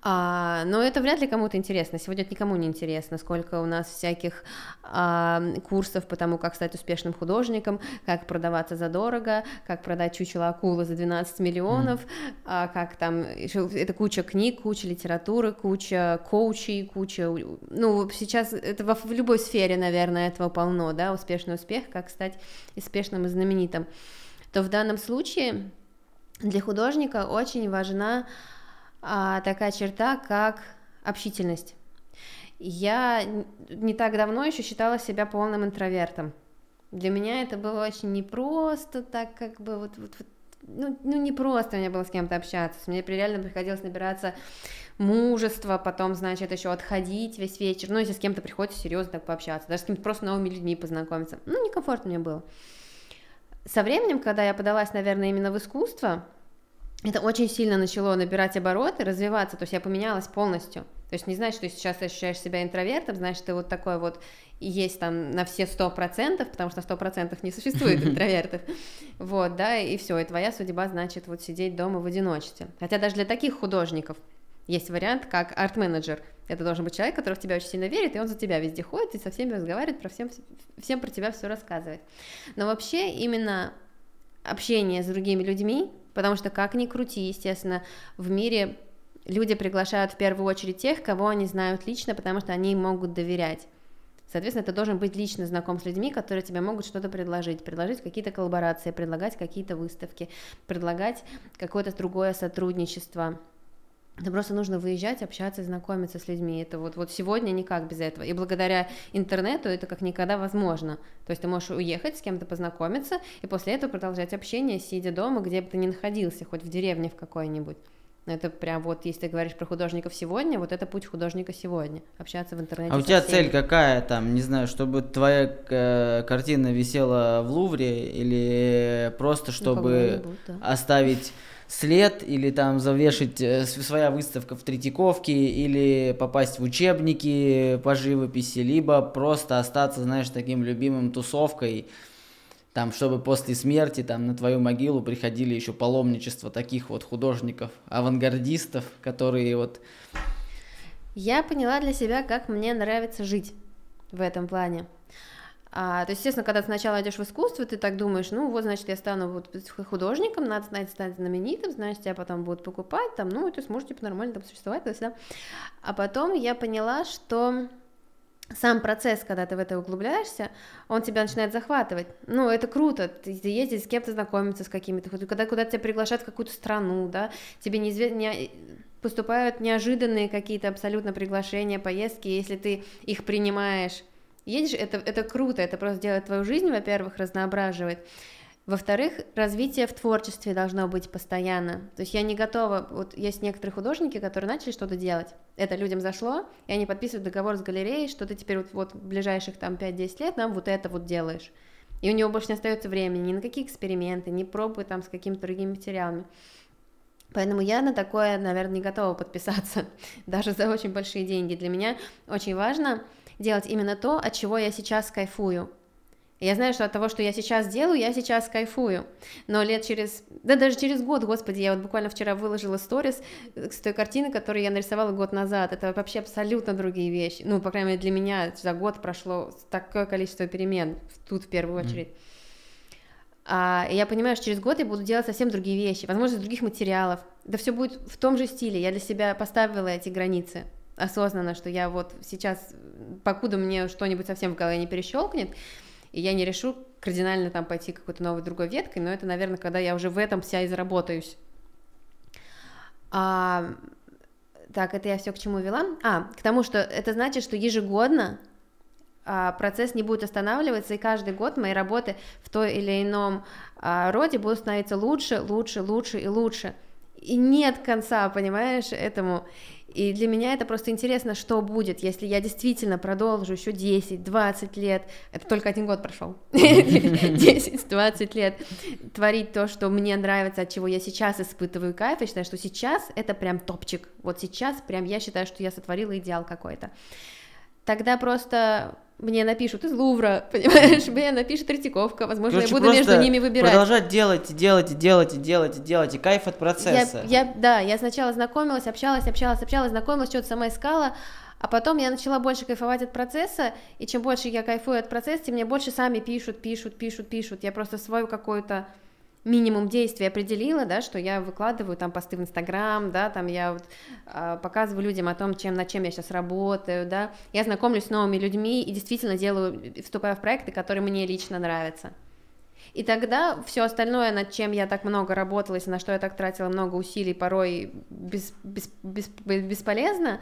А, но это вряд ли кому-то интересно. Сегодня это никому не интересно, сколько у нас всяких а, курсов по тому, как стать успешным художником, как продаваться задорого, как продать чучело акулы за 12 миллионов, mm. а, как там... Это куча книг, куча литературы, куча коучей, куча... Ну, сейчас это во, в любой сфере, наверное, этого полно, да, успешный успех, как стать успешным и знаменитым. То в данном случае для художника очень важна а, такая черта, как общительность. Я не так давно еще считала себя полным интровертом. Для меня это было очень непросто, так как бы вот, вот, вот ну, ну не просто мне было с кем-то общаться, мне реально приходилось набираться мужества, потом, значит, еще отходить весь вечер, ну, если с кем-то приходится серьезно так пообщаться, даже с кем-то просто новыми людьми познакомиться, ну, некомфортно мне было. Со временем, когда я подалась, наверное, именно в искусство, это очень сильно начало набирать обороты, развиваться, то есть я поменялась полностью. То есть не значит, что сейчас ты ощущаешь себя интровертом, значит, ты вот такой вот есть там на все сто процентов, потому что сто процентов не существует интровертов. Вот, да, и все, и твоя судьба, значит, вот сидеть дома в одиночестве. Хотя даже для таких художников есть вариант, как арт-менеджер. Это должен быть человек, который в тебя очень сильно верит, и он за тебя везде ходит, и со всеми разговаривает, про всем, всем про тебя все рассказывает. Но вообще именно общение с другими людьми, Потому что, как ни крути, естественно, в мире люди приглашают в первую очередь тех, кого они знают лично, потому что они им могут доверять. Соответственно, ты должен быть лично знаком с людьми, которые тебе могут что-то предложить, предложить какие-то коллаборации, предлагать какие-то выставки, предлагать какое-то другое сотрудничество. Это просто нужно выезжать, общаться знакомиться с людьми. Это вот, вот сегодня никак без этого. И благодаря интернету это как никогда возможно. То есть ты можешь уехать с кем-то познакомиться и после этого продолжать общение, сидя дома, где бы ты ни находился, хоть в деревне в какой-нибудь. Это прям вот, если ты говоришь про художников сегодня, вот это путь художника сегодня. Общаться в интернете. А у тебя всеми. цель какая там, не знаю, чтобы твоя э, картина висела в Лувре или просто ну, чтобы ну, оставить след, или там завешать э, своя выставка в Третьяковке, или попасть в учебники по живописи, либо просто остаться, знаешь, таким любимым тусовкой, там, чтобы после смерти там на твою могилу приходили еще паломничество таких вот художников, авангардистов, которые вот... Я поняла для себя, как мне нравится жить в этом плане. А, то есть, естественно, когда ты сначала идешь в искусство, ты так думаешь, ну вот, значит, я стану вот художником, надо, стать стать знаменитым, значит, тебя потом будут покупать, там, ну, и ты сможешь, типа, нормально там существовать, то есть, да. А потом я поняла, что сам процесс, когда ты в это углубляешься, он тебя начинает захватывать. Ну, это круто, ты ездишь с кем-то знакомиться, с какими-то, когда куда то тебя приглашают в какую-то страну, да, тебе неизвестно, не... поступают неожиданные какие-то абсолютно приглашения, поездки, если ты их принимаешь едешь, это, это круто, это просто делает твою жизнь, во-первых, разноображивает. Во-вторых, развитие в творчестве должно быть постоянно. То есть я не готова, вот есть некоторые художники, которые начали что-то делать. Это людям зашло, и они подписывают договор с галереей, что ты теперь вот, вот в ближайших там 5-10 лет нам вот это вот делаешь. И у него больше не остается времени ни на какие эксперименты, ни пробуй там с какими-то другими материалами. Поэтому я на такое, наверное, не готова подписаться, даже за очень большие деньги. Для меня очень важно делать именно то, от чего я сейчас кайфую. Я знаю, что от того, что я сейчас делаю, я сейчас кайфую. Но лет через... Да даже через год, господи, я вот буквально вчера выложила сторис с той картины, которую я нарисовала год назад. Это вообще абсолютно другие вещи. Ну, по крайней мере, для меня за год прошло такое количество перемен. Тут в первую очередь. Mm. А, и я понимаю, что через год я буду делать совсем другие вещи. Возможно, из других материалов. Да все будет в том же стиле. Я для себя поставила эти границы осознанно, что я вот сейчас, покуда мне что-нибудь совсем в голове не перещелкнет, и я не решу кардинально там пойти какой-то новой другой веткой, но это, наверное, когда я уже в этом вся и заработаюсь. А, так, это я все к чему вела? А, к тому, что это значит, что ежегодно а, процесс не будет останавливаться, и каждый год мои работы в той или ином а, роде будут становиться лучше, лучше, лучше и лучше. И нет конца, понимаешь, этому. И для меня это просто интересно, что будет, если я действительно продолжу еще 10-20 лет, это только один год прошел, 10-20 лет, творить то, что мне нравится, от чего я сейчас испытываю кайф, я считаю, что сейчас это прям топчик, вот сейчас прям я считаю, что я сотворила идеал какой-то. Тогда просто мне напишут из Лувра, понимаешь, мне напишет Третьяковка, возможно, Короче, я буду между ними выбирать. Продолжать делать, делать, делать, делать, делать, и кайф от процесса. Я, я, да, я сначала знакомилась, общалась, общалась, общалась, знакомилась, что-то сама искала, а потом я начала больше кайфовать от процесса, и чем больше я кайфую от процесса, тем мне больше сами пишут, пишут, пишут, пишут. Я просто свою какую-то минимум действий определила, да, что я выкладываю там посты в Инстаграм, да, там я вот, э, показываю людям о том, чем, над чем я сейчас работаю, да, я знакомлюсь с новыми людьми и действительно делаю, вступаю в проекты, которые мне лично нравятся. И тогда все остальное, над чем я так много работала, и на что я так тратила много усилий, порой без, без, без, бесполезно,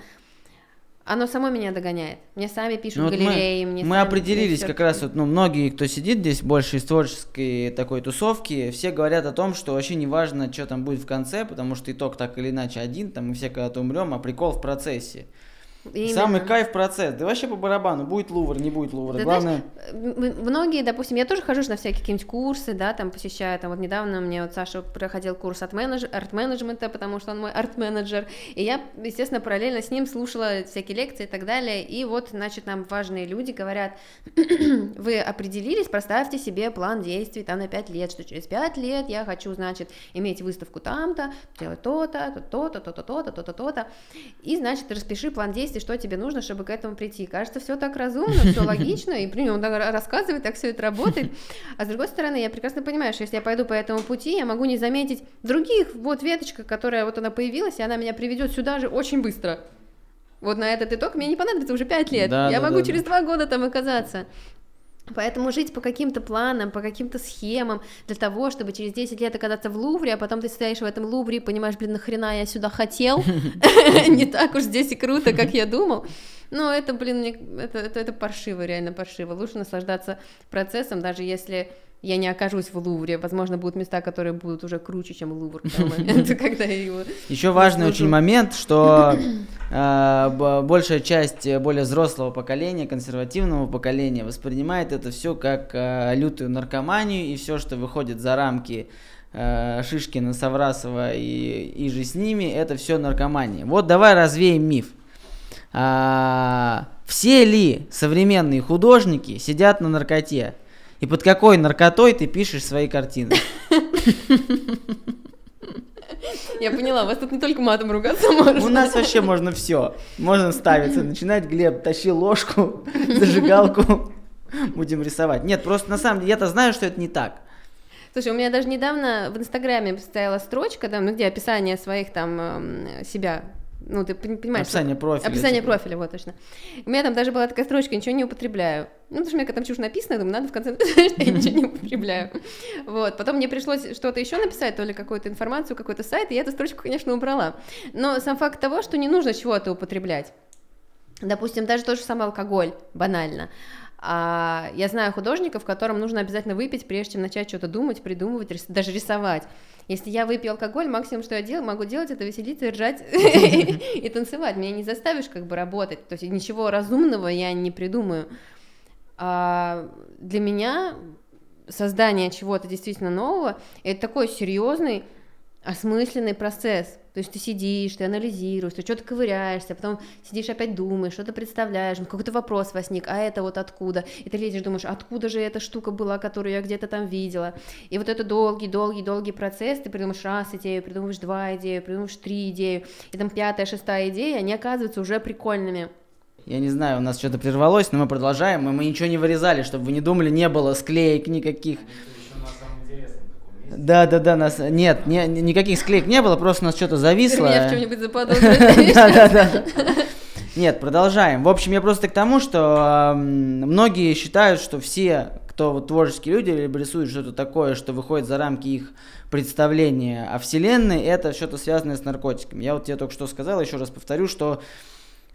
оно само меня догоняет. Мне сами пишут ну, галереи, мы, мне Мы определились как раз, вот, ну, многие, кто сидит здесь, больше из творческой такой тусовки, все говорят о том, что вообще не важно, что там будет в конце, потому что итог так или иначе один, там мы все когда-то умрем, а прикол в процессе. Именно. Самый кайф процесс. Да вообще по барабану, будет Лувр, не будет Лувр. Да, Главное... Знаешь, многие, допустим, я тоже хожу на всякие какие-нибудь курсы, да, там посещаю, там вот недавно мне вот Саша проходил курс от менедж... арт-менеджмента, потому что он мой арт-менеджер, и я, естественно, параллельно с ним слушала всякие лекции и так далее, и вот, значит, нам важные люди говорят, вы определились, проставьте себе план действий там на 5 лет, что через 5 лет я хочу, значит, иметь выставку там-то, делать то-то, то-то, то-то, то-то, то-то, то-то, и, значит, распиши план действий и что тебе нужно, чтобы к этому прийти. Кажется, все так разумно, все логично, и при он рассказывает, как все это работает. А с другой стороны, я прекрасно понимаю, что если я пойду по этому пути, я могу не заметить других, вот веточка, которая вот она появилась, и она меня приведет сюда же очень быстро. Вот на этот итог мне не понадобится уже 5 лет. Да, я да, могу да, через да. года там оказаться. Поэтому жить по каким-то планам, по каким-то схемам, для того, чтобы через 10 лет оказаться в Лувре, а потом ты стоишь в этом Лувре и понимаешь, блин, нахрена я сюда хотел, не так уж здесь и круто, как я думал. Но это, блин, мне, это, это, это паршиво, реально паршиво. Лучше наслаждаться процессом, даже если я не окажусь в Лувре. Возможно, будут места, которые будут уже круче, чем Лувр к когда его... Еще важный очень момент, что э, большая часть э, более взрослого поколения, консервативного поколения воспринимает это все как э, лютую наркоманию, и все, что выходит за рамки Шишкина, Саврасова и, и же с ними, это все наркомания. Вот давай развеем миф. А, все ли современные художники сидят на наркоте? И под какой наркотой ты пишешь свои картины? Я поняла, у вас тут не только матом ругаться можно. У нас вообще можно все. Можно ставиться, начинать, Глеб, тащи ложку, зажигалку, будем рисовать. Нет, просто на самом деле я-то знаю, что это не так. Слушай, у меня даже недавно в Инстаграме стояла строчка, там, ну, где описание своих там эм, себя ну, ты понимаешь. Описание профиля. Описание типа. профиля, вот точно. У меня там даже была такая строчка, ничего не употребляю. Ну, потому что у меня там чушь написано, я думаю, надо в конце что я ничего не употребляю. Вот. Потом мне пришлось что-то еще написать, то ли какую-то информацию, какой-то сайт, и я эту строчку, конечно, убрала. Но сам факт того, что не нужно чего-то употреблять. Допустим, даже тот же самый алкоголь, банально. А я знаю художников, которым нужно обязательно выпить, прежде чем начать что-то думать, придумывать, рис даже рисовать. Если я выпью алкоголь, максимум, что я дел, могу делать, это веселиться, ржать и танцевать. Меня не заставишь как бы работать. То есть ничего разумного я не придумаю. А для меня создание чего-то действительно нового это такой серьезный осмысленный процесс. То есть ты сидишь, ты анализируешь, ты что-то ковыряешься, а потом сидишь опять думаешь, что-то представляешь, какой-то вопрос возник, а это вот откуда? И ты лезешь, думаешь, откуда же эта штука была, которую я где-то там видела? И вот это долгий-долгий-долгий процесс, ты придумаешь раз идею, придумаешь два идеи, придумаешь три идеи, и там пятая, шестая идея, они оказываются уже прикольными. Я не знаю, у нас что-то прервалось, но мы продолжаем, и мы ничего не вырезали, чтобы вы не думали, не было склеек никаких. Да, да, да, нас нет, не, никаких склеек не было, просто нас что-то зависло. Ты меня в чем-нибудь заподозрил. Да, да, да. Нет, продолжаем. В общем, я просто к тому, что многие считают, что все, кто творческие люди, либо рисуют что-то такое, что выходит за рамки их представления о вселенной, это что-то связанное с наркотиками. Я вот тебе только что сказал, еще раз повторю, что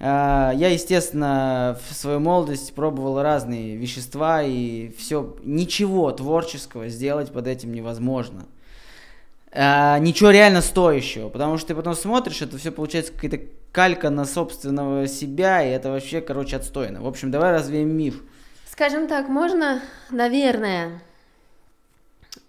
а, я, естественно, в свою молодость пробовал разные вещества, и все, ничего творческого сделать под этим невозможно. А, ничего реально стоящего, потому что ты потом смотришь, это все получается какая-то калька на собственного себя, и это вообще, короче, отстойно. В общем, давай развеем миф. Скажем так, можно, наверное,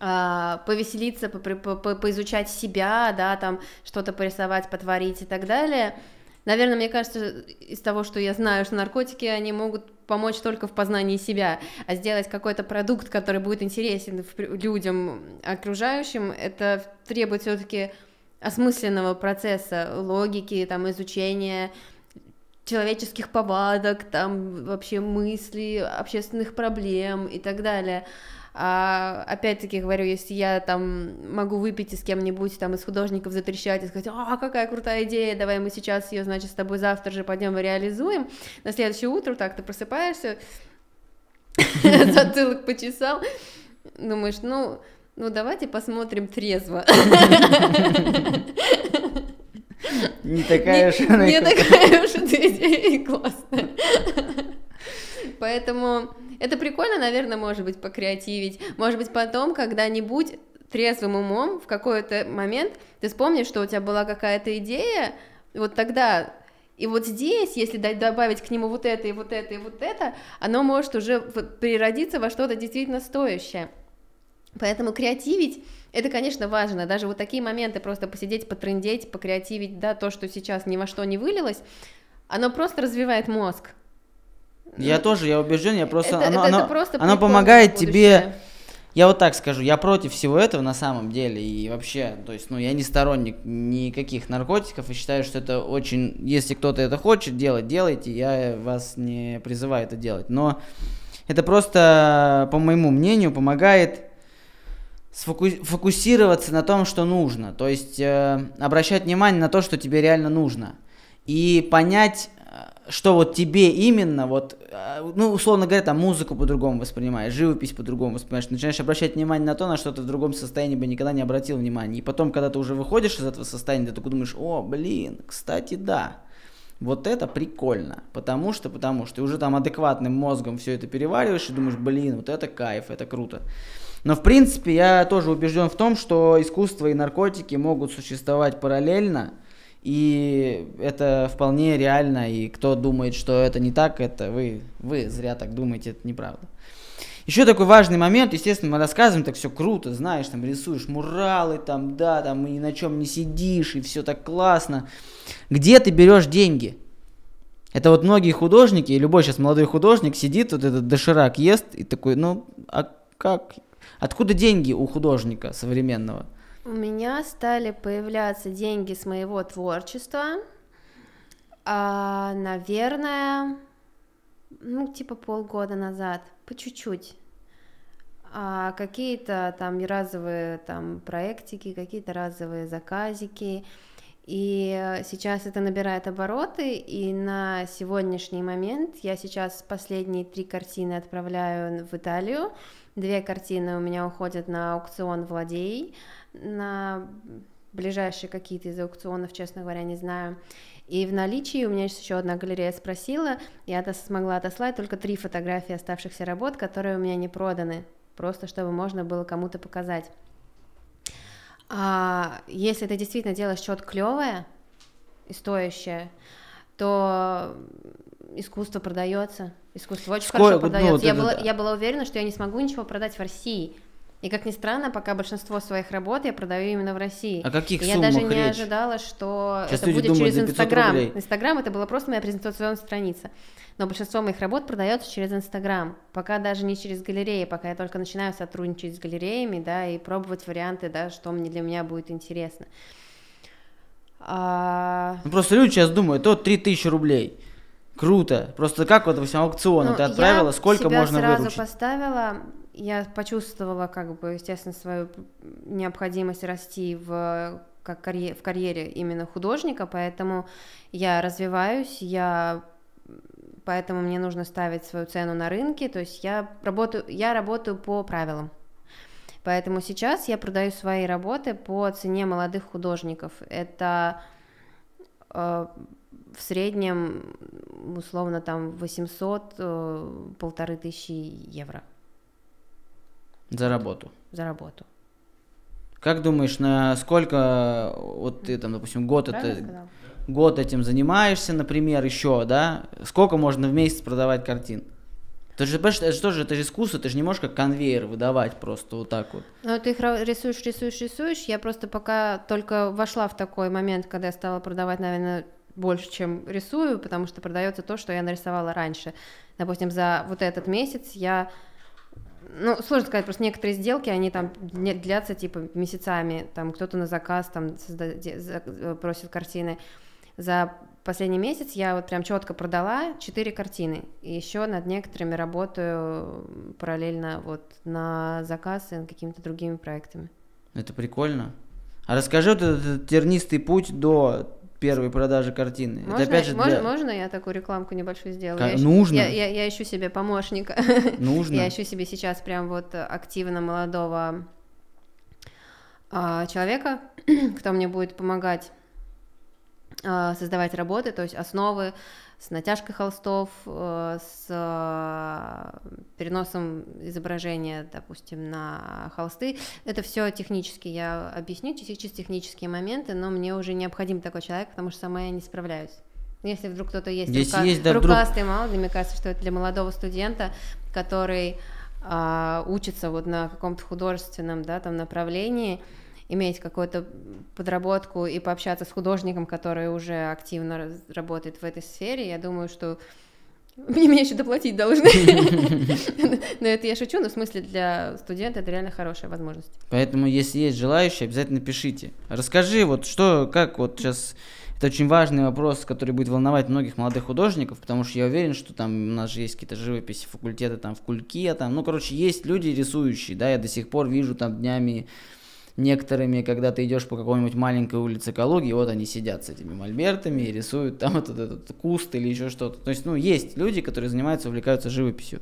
а, повеселиться, поизучать себя, да, там что-то порисовать, потворить и так далее – Наверное, мне кажется, из того, что я знаю, что наркотики, они могут помочь только в познании себя, а сделать какой-то продукт, который будет интересен людям окружающим, это требует все-таки осмысленного процесса, логики, там, изучения человеческих повадок, там, вообще мыслей, общественных проблем и так далее. А, опять-таки говорю, если я там могу выпить и с кем-нибудь там из художников затрещать и сказать, а какая крутая идея, давай мы сейчас ее, значит, с тобой завтра же пойдем и реализуем. На следующее утро так ты просыпаешься, затылок почесал, думаешь, ну, ну давайте посмотрим трезво. Не такая уж она. Не такая уж идея и классная. Поэтому это прикольно, наверное, может быть, покреативить. Может быть, потом когда-нибудь трезвым умом в какой-то момент ты вспомнишь, что у тебя была какая-то идея, вот тогда и вот здесь, если добавить к нему вот это и вот это и вот это, оно может уже переродиться во что-то действительно стоящее. Поэтому креативить это, конечно, важно. Даже вот такие моменты просто посидеть, потрындеть, покреативить, да, то, что сейчас ни во что не вылилось, оно просто развивает мозг. Я тоже, я убежден, я просто... Это, оно, это, оно, просто оно помогает тебе... Я вот так скажу, я против всего этого на самом деле, и вообще, то есть, ну, я не сторонник никаких наркотиков, и считаю, что это очень... Если кто-то это хочет делать, делайте, я вас не призываю это делать, но это просто, по моему мнению, помогает сфокусироваться на том, что нужно, то есть э, обращать внимание на то, что тебе реально нужно, и понять что вот тебе именно, вот, э, ну, условно говоря, там музыку по-другому воспринимаешь, живопись по-другому воспринимаешь, начинаешь обращать внимание на то, на что ты в другом состоянии бы никогда не обратил внимания. И потом, когда ты уже выходишь из этого состояния, ты такой думаешь, о, блин, кстати, да. Вот это прикольно, потому что, потому что ты уже там адекватным мозгом все это перевариваешь и думаешь, блин, вот это кайф, это круто. Но в принципе я тоже убежден в том, что искусство и наркотики могут существовать параллельно – и это вполне реально, и кто думает, что это не так, это вы, вы зря так думаете, это неправда. Еще такой важный момент, естественно, мы рассказываем, так все круто, знаешь, там рисуешь муралы, там, да, там, и ни на чем не сидишь, и все так классно. Где ты берешь деньги? Это вот многие художники, и любой сейчас молодой художник сидит, вот этот доширак ест, и такой, ну, а как? Откуда деньги у художника современного? У меня стали появляться деньги с моего творчества. А, наверное, ну, типа полгода назад, по чуть-чуть. А какие-то там разовые там проектики, какие-то разовые заказики. И сейчас это набирает обороты, и на сегодняшний момент я сейчас последние три картины отправляю в Италию. Две картины у меня уходят на аукцион «Владей», на ближайшие какие-то из аукционов, честно говоря, не знаю. И в наличии у меня есть еще одна галерея спросила, я это смогла отослать только три фотографии оставшихся работ, которые у меня не проданы, просто чтобы можно было кому-то показать. А если ты действительно делаешь счет клевое и стоящее, то искусство продается, искусство очень Скоро, хорошо ну, продается. Ну, я, да, была, да. я была уверена, что я не смогу ничего продать в России, и как ни странно, пока большинство своих работ я продаю именно в России. А каких и Я даже не речь? ожидала, что Сейчас это будет думают, через Инстаграм. Инстаграм это была просто моя презентационная страница. Но большинство моих работ продается через Инстаграм. Пока даже не через галереи, пока я только начинаю сотрудничать с галереями, да, и пробовать варианты, да, что мне для меня будет интересно. А... Ну, просто люди сейчас думают, то 3000 рублей. Круто. Просто как вот во всем аукциону ну, ты отправила, сколько можно выручить? Я сразу поставила я почувствовала, как бы, естественно, свою необходимость расти в как карьер, в карьере именно художника, поэтому я развиваюсь, я поэтому мне нужно ставить свою цену на рынке, то есть я работаю, я работаю по правилам. Поэтому сейчас я продаю свои работы по цене молодых художников. Это э, в среднем, условно, там 800, э, полторы тысячи евро. За работу. За работу. Как думаешь, на сколько, вот ты там, допустим, год Правильно это, сказал? год этим занимаешься, например, еще, да? Сколько можно в месяц продавать картин? Ты же, понимаешь, это же тоже, это же искусство, ты же не можешь как конвейер выдавать просто вот так вот. Ну, ты их рисуешь, рисуешь, рисуешь. Я просто пока только вошла в такой момент, когда я стала продавать, наверное, больше, чем рисую, потому что продается то, что я нарисовала раньше. Допустим, за вот этот месяц я ну, сложно сказать, просто некоторые сделки, они там длятся типа месяцами, там кто-то на заказ там созда... Э, просит картины. За последний месяц я вот прям четко продала четыре картины. И еще над некоторыми работаю параллельно вот на заказ и над какими-то другими проектами. Это прикольно. А расскажи вот этот тернистый путь до первой продажи картины. Можно, это опять же для... можно, я такую рекламку небольшую сделаю? Как... Я ищу, нужно. Я, я, я ищу себе помощника. Нужно. Я ищу себе сейчас прям вот активно молодого а, человека, кто мне будет помогать а, создавать работы, то есть основы, с натяжкой холстов, э, с э, переносом изображения, допустим, на холсты. Это все технически я объясню, чисто технические моменты, но мне уже необходим такой человек, потому что сама я не справляюсь. Если вдруг кто-то есть, Если рука, есть да, рукастый вдруг... мало, мне кажется, что это для молодого студента, который а, учится вот на каком-то художественном да, там, направлении, иметь какую-то подработку и пообщаться с художником, который уже активно работает в этой сфере, я думаю, что мне меня еще доплатить должны. Но это я шучу, но в смысле для студента это реально хорошая возможность. Поэтому, если есть желающие, обязательно пишите. Расскажи, вот что, как вот сейчас... Это очень важный вопрос, который будет волновать многих молодых художников, потому что я уверен, что там у нас же есть какие-то живописи факультеты, там в Кульке, там, ну, короче, есть люди рисующие, да, я до сих пор вижу там днями некоторыми, когда ты идешь по какой-нибудь маленькой улице Калуги, вот они сидят с этими мольбертами и рисуют там этот, этот куст или еще что-то. То есть, ну, есть люди, которые занимаются, увлекаются живописью.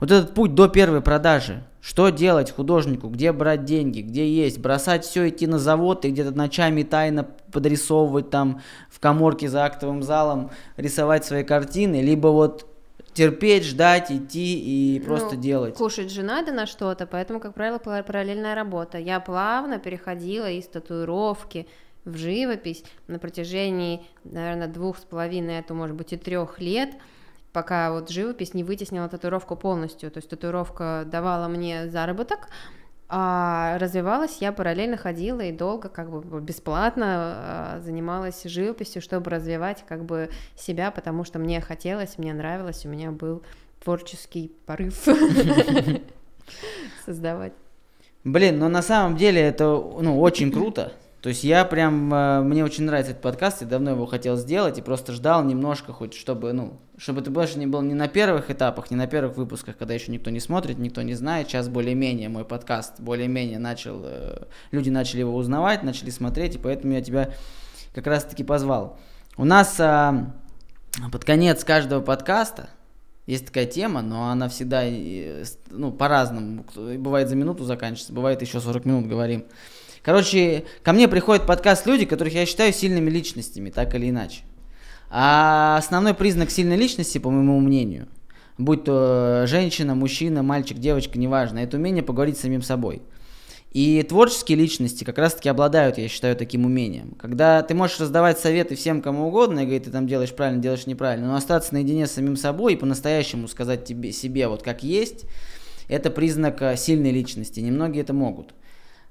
Вот этот путь до первой продажи. Что делать художнику? Где брать деньги? Где есть? Бросать все, идти на завод и где-то ночами тайно подрисовывать там в коморке за актовым залом, рисовать свои картины? Либо вот терпеть, ждать, идти и просто ну, делать. Кушать же надо на что-то, поэтому, как правило, параллельная работа. Я плавно переходила из татуировки в живопись на протяжении, наверное, двух с половиной, а может быть, и трех лет, пока вот живопись не вытеснила татуировку полностью. То есть татуировка давала мне заработок, а развивалась я параллельно ходила и долго как бы бесплатно а, занималась живописью, чтобы развивать как бы себя, потому что мне хотелось, мне нравилось, у меня был творческий порыв создавать. Блин, но ну, на самом деле это ну, очень круто. То есть я прям, э, мне очень нравится этот подкаст, я давно его хотел сделать и просто ждал немножко хоть, чтобы, ну, чтобы ты больше не был не на первых этапах, не на первых выпусках, когда еще никто не смотрит, никто не знает. Сейчас более-менее мой подкаст более-менее начал, э, люди начали его узнавать, начали смотреть, и поэтому я тебя как раз-таки позвал. У нас а, под конец каждого подкаста есть такая тема, но она всегда э, ну, по-разному. Бывает за минуту заканчивается, бывает еще 40 минут говорим. Короче, ко мне приходят подкаст люди, которых я считаю сильными личностями, так или иначе. А основной признак сильной личности, по моему мнению, будь то э, женщина, мужчина, мальчик, девочка, неважно, это умение поговорить с самим собой. И творческие личности как раз-таки обладают, я считаю, таким умением. Когда ты можешь раздавать советы всем кому угодно, и говорить, ты там делаешь правильно, делаешь неправильно, но остаться наедине с самим собой и по-настоящему сказать тебе, себе вот как есть, это признак э, сильной личности. Немногие это могут.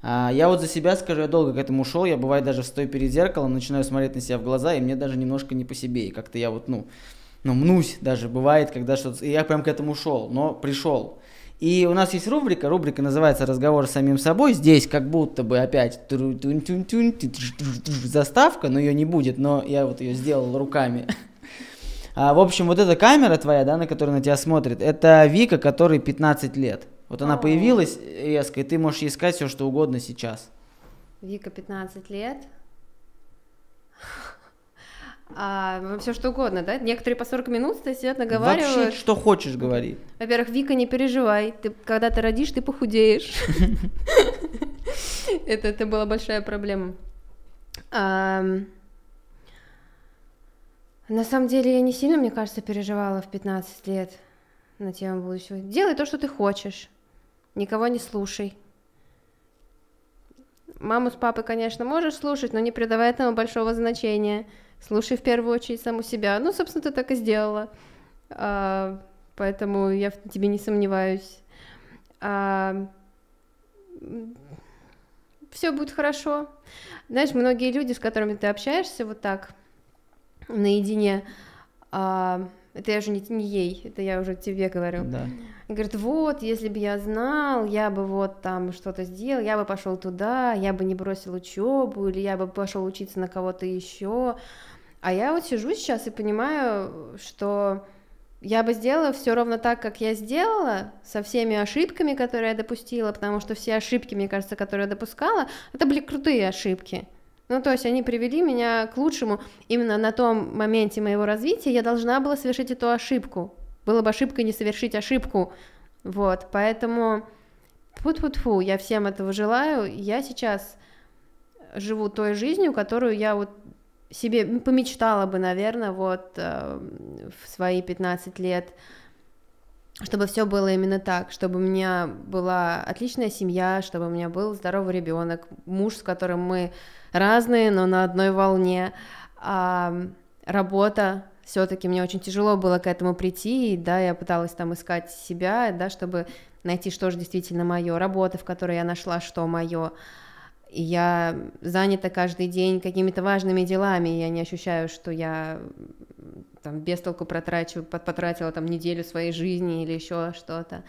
А, я вот за себя скажу, я долго к этому шел, я бывает даже стою перед зеркалом, начинаю смотреть на себя в глаза, и мне даже немножко не по себе, и как-то я вот, ну, ну, мнусь даже, бывает, когда что-то... И я прям к этому шел, но пришел. И у нас есть рубрика, рубрика называется «Разговор с самим собой». Здесь как будто бы опять заставка, но ее не будет, но я вот ее сделал руками. А, в общем, вот эта камера твоя, да, на которую на тебя смотрит, это Вика, которой 15 лет. Вот она появилась резко, и ты можешь искать все, что угодно сейчас. Вика 15 лет. А, ну, все что угодно, да? Некоторые по 40 минут сидят, наговаривают. Вообще, что хочешь, говори. Во-первых, Вика, не переживай. Ты, когда ты родишь, ты похудеешь. Это, это была большая проблема. на самом деле, я не сильно, мне кажется, переживала в 15 лет на тему будущего. Делай то, что ты хочешь никого не слушай. Маму с папой, конечно, можешь слушать, но не придавай этому большого значения. Слушай в первую очередь саму себя. Ну, собственно, ты так и сделала. А, поэтому я в тебе не сомневаюсь. А, все будет хорошо. Знаешь, многие люди, с которыми ты общаешься вот так наедине, а, это я уже не, не ей, это я уже тебе говорю. Да. Говорит, вот, если бы я знал, я бы вот там что-то сделал, я бы пошел туда, я бы не бросил учебу, или я бы пошел учиться на кого-то еще. А я вот сижу сейчас и понимаю, что я бы сделала все ровно так, как я сделала, со всеми ошибками, которые я допустила, потому что все ошибки, мне кажется, которые я допускала, это были крутые ошибки. Ну, то есть они привели меня к лучшему. Именно на том моменте моего развития я должна была совершить эту ошибку. Было бы ошибкой не совершить ошибку. Вот, поэтому... Фу-фу-фу, я всем этого желаю. Я сейчас живу той жизнью, которую я вот себе помечтала бы, наверное, вот э, в свои 15 лет, чтобы все было именно так, чтобы у меня была отличная семья, чтобы у меня был здоровый ребенок, муж, с которым мы разные, но на одной волне. А работа все-таки мне очень тяжело было к этому прийти, и да, я пыталась там искать себя, да, чтобы найти, что же действительно мое, работа, в которой я нашла, что мое. И я занята каждый день какими-то важными делами, я не ощущаю, что я там без толку протрачу, потратила там неделю своей жизни или еще что-то.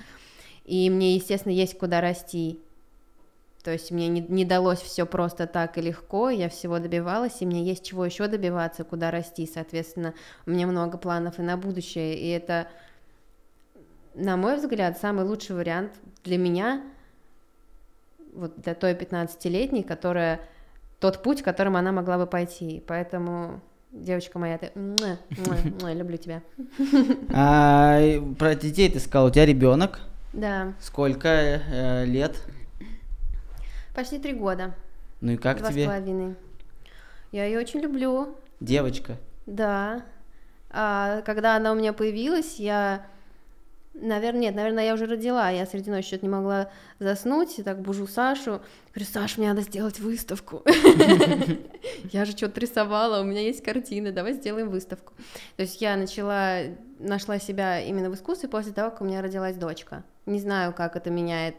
И мне, естественно, есть куда расти. То есть мне не, не далось все просто так и легко, я всего добивалась, и мне есть чего еще добиваться, куда расти, соответственно, у меня много планов и на будущее, и это, на мой взгляд, самый лучший вариант для меня, вот для той 15-летней, которая тот путь, которым она могла бы пойти. Поэтому Девочка моя, ты муа, муа, люблю тебя. А, про детей ты сказал, у тебя ребенок. Да. Сколько э, лет? Почти три года. Ну и как Два тебе? Два с половиной. Я ее очень люблю. Девочка. Да. А, когда она у меня появилась, я Наверное, нет, наверное, я уже родила, я среди ночи что-то не могла заснуть, и так бужу Сашу, говорю, Саш, мне надо сделать выставку. Я же что-то рисовала, у меня есть картины, давай сделаем выставку. То есть я начала, нашла себя именно в искусстве после того, как у меня родилась дочка. Не знаю, как это меняет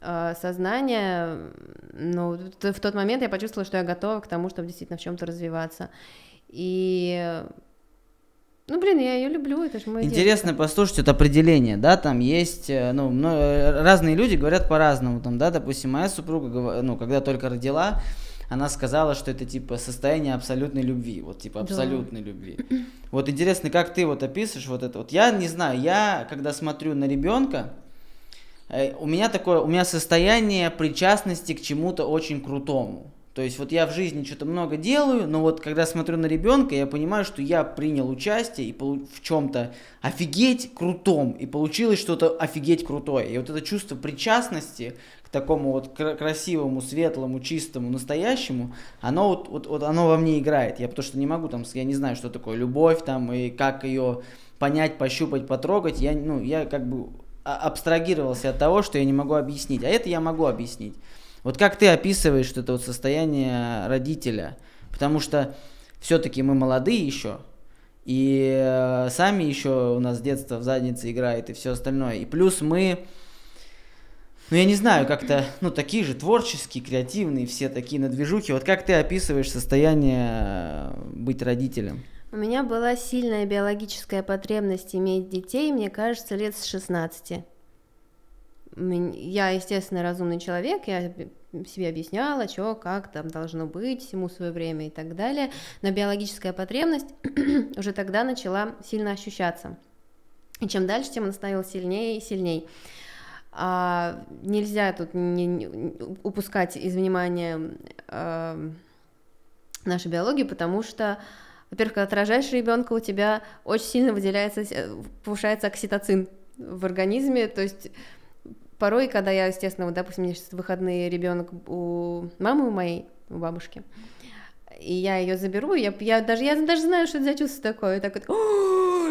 Э, сознание, ну, в тот момент я почувствовала, что я готова к тому, чтобы действительно в чем-то развиваться. И ну, блин, я ее люблю, это же мой Интересно девушка. послушать это определение, да, там есть, э, ну, э, разные люди говорят по-разному, там, да, допустим, моя супруга, ну, когда только родила, она сказала, что это типа состояние абсолютной любви, вот типа абсолютной да. любви. Вот интересно, как ты вот описываешь вот это вот. Я не знаю, я когда смотрю на ребенка, Э, у меня такое, у меня состояние причастности к чему-то очень крутому. То есть вот я в жизни что-то много делаю, но вот когда смотрю на ребенка, я понимаю, что я принял участие и в чем-то офигеть крутом, и получилось что-то офигеть крутое. И вот это чувство причастности к такому вот красивому, светлому, чистому, настоящему, оно вот, вот, вот оно во мне играет. Я потому что не могу там, я не знаю, что такое любовь там и как ее понять, пощупать, потрогать. Я, ну, я как бы а, абстрагировался от того, что я не могу объяснить. А это я могу объяснить. Вот как ты описываешь это вот состояние родителя? Потому что все-таки мы молодые еще, и э, сами еще у нас детство в заднице играет и все остальное. И плюс мы, ну я не знаю, как-то, ну такие же творческие, креативные, все такие на движухе. Вот как ты описываешь состояние э, быть родителем? У меня была сильная биологическая потребность иметь детей, мне кажется, лет с 16. Я, естественно, разумный человек, я себе объясняла, что, как там должно быть, всему свое время и так далее, но биологическая потребность уже тогда начала сильно ощущаться. И чем дальше, тем она становилась сильнее и сильнее. А, нельзя тут не, не, упускать из внимания а, нашу биологию, потому что во-первых, когда ты рожаешь ребенка, у тебя очень сильно выделяется, э, повышается окситоцин в организме, то есть порой, когда я, естественно, вот, допустим, у меня сейчас выходные ребенок у мамы у моей, у бабушки, и я ее заберу, я, я даже я даже знаю, что это за чувство такое, и так вот,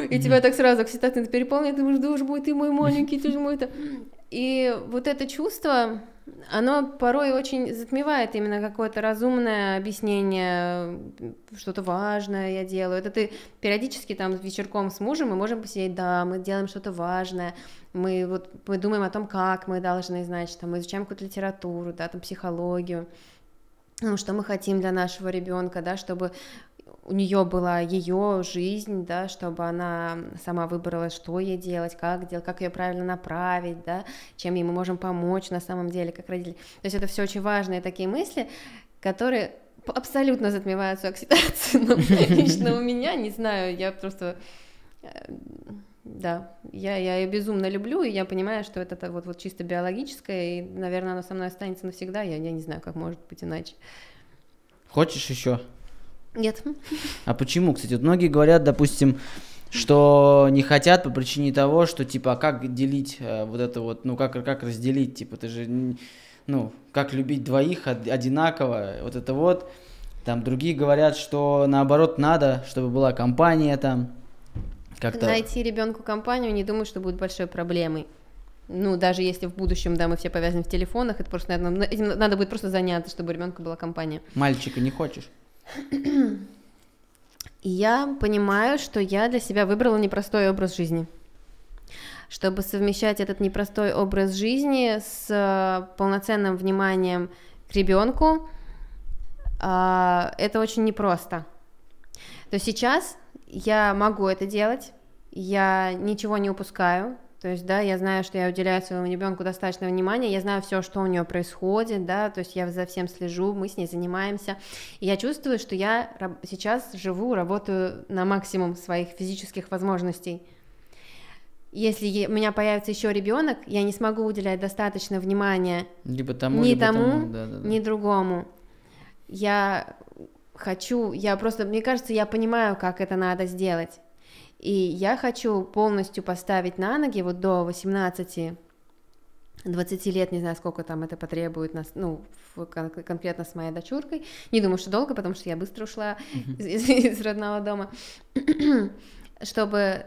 и тебя так сразу окситоцин переполняет, ты думаешь, да уж будет и мой маленький, ты же мой-то. И вот это чувство, оно порой очень затмевает именно какое-то разумное объяснение, что-то важное я делаю. Это ты периодически там вечерком с мужем мы можем посидеть, да, мы делаем что-то важное, мы вот мы думаем о том, как мы должны, значит, там, мы изучаем какую-то литературу, да, там психологию ну, что мы хотим для нашего ребенка, да, чтобы у нее была ее жизнь, да, чтобы она сама выбрала, что ей делать, как делать, как ее правильно направить, да, чем ей мы можем помочь на самом деле, как родители. То есть это все очень важные такие мысли, которые абсолютно затмевают оксидацию. Но лично у меня, не знаю, я просто э, да, я, я ее безумно люблю, и я понимаю, что это вот, вот чисто биологическое, и, наверное, оно со мной останется навсегда, я, я не знаю, как может быть иначе. Хочешь еще? Нет. А почему, кстати? Вот многие говорят, допустим, что не хотят по причине того, что типа а как делить э, вот это вот, ну как как разделить, типа ты же ну как любить двоих одинаково, вот это вот. Там другие говорят, что наоборот надо, чтобы была компания там. Как-то... Найти ребенку компанию, не думаю, что будет большой проблемой. Ну, даже если в будущем, да, мы все повязаны в телефонах, это просто, наверное, этим надо будет просто заняться, чтобы ребенка была компания. Мальчика не хочешь? И я понимаю, что я для себя выбрала непростой образ жизни. Чтобы совмещать этот непростой образ жизни с э, полноценным вниманием к ребенку, а, это очень непросто. То сейчас я могу это делать, я ничего не упускаю, то есть, да, я знаю, что я уделяю своему ребенку достаточно внимания, я знаю все, что у нее происходит, да, то есть я за всем слежу, мы с ней занимаемся. И я чувствую, что я сейчас живу, работаю на максимум своих физических возможностей. Если у меня появится еще ребенок, я не смогу уделять достаточно внимания либо тому, ни либо тому, тому да, да, да. ни другому. Я хочу, я просто, мне кажется, я понимаю, как это надо сделать. И я хочу полностью поставить на ноги вот до 18 20 лет, не знаю, сколько там это потребует, нас, ну, конкретно с моей дочуркой. Не думаю, что долго, потому что я быстро ушла из родного дома. Чтобы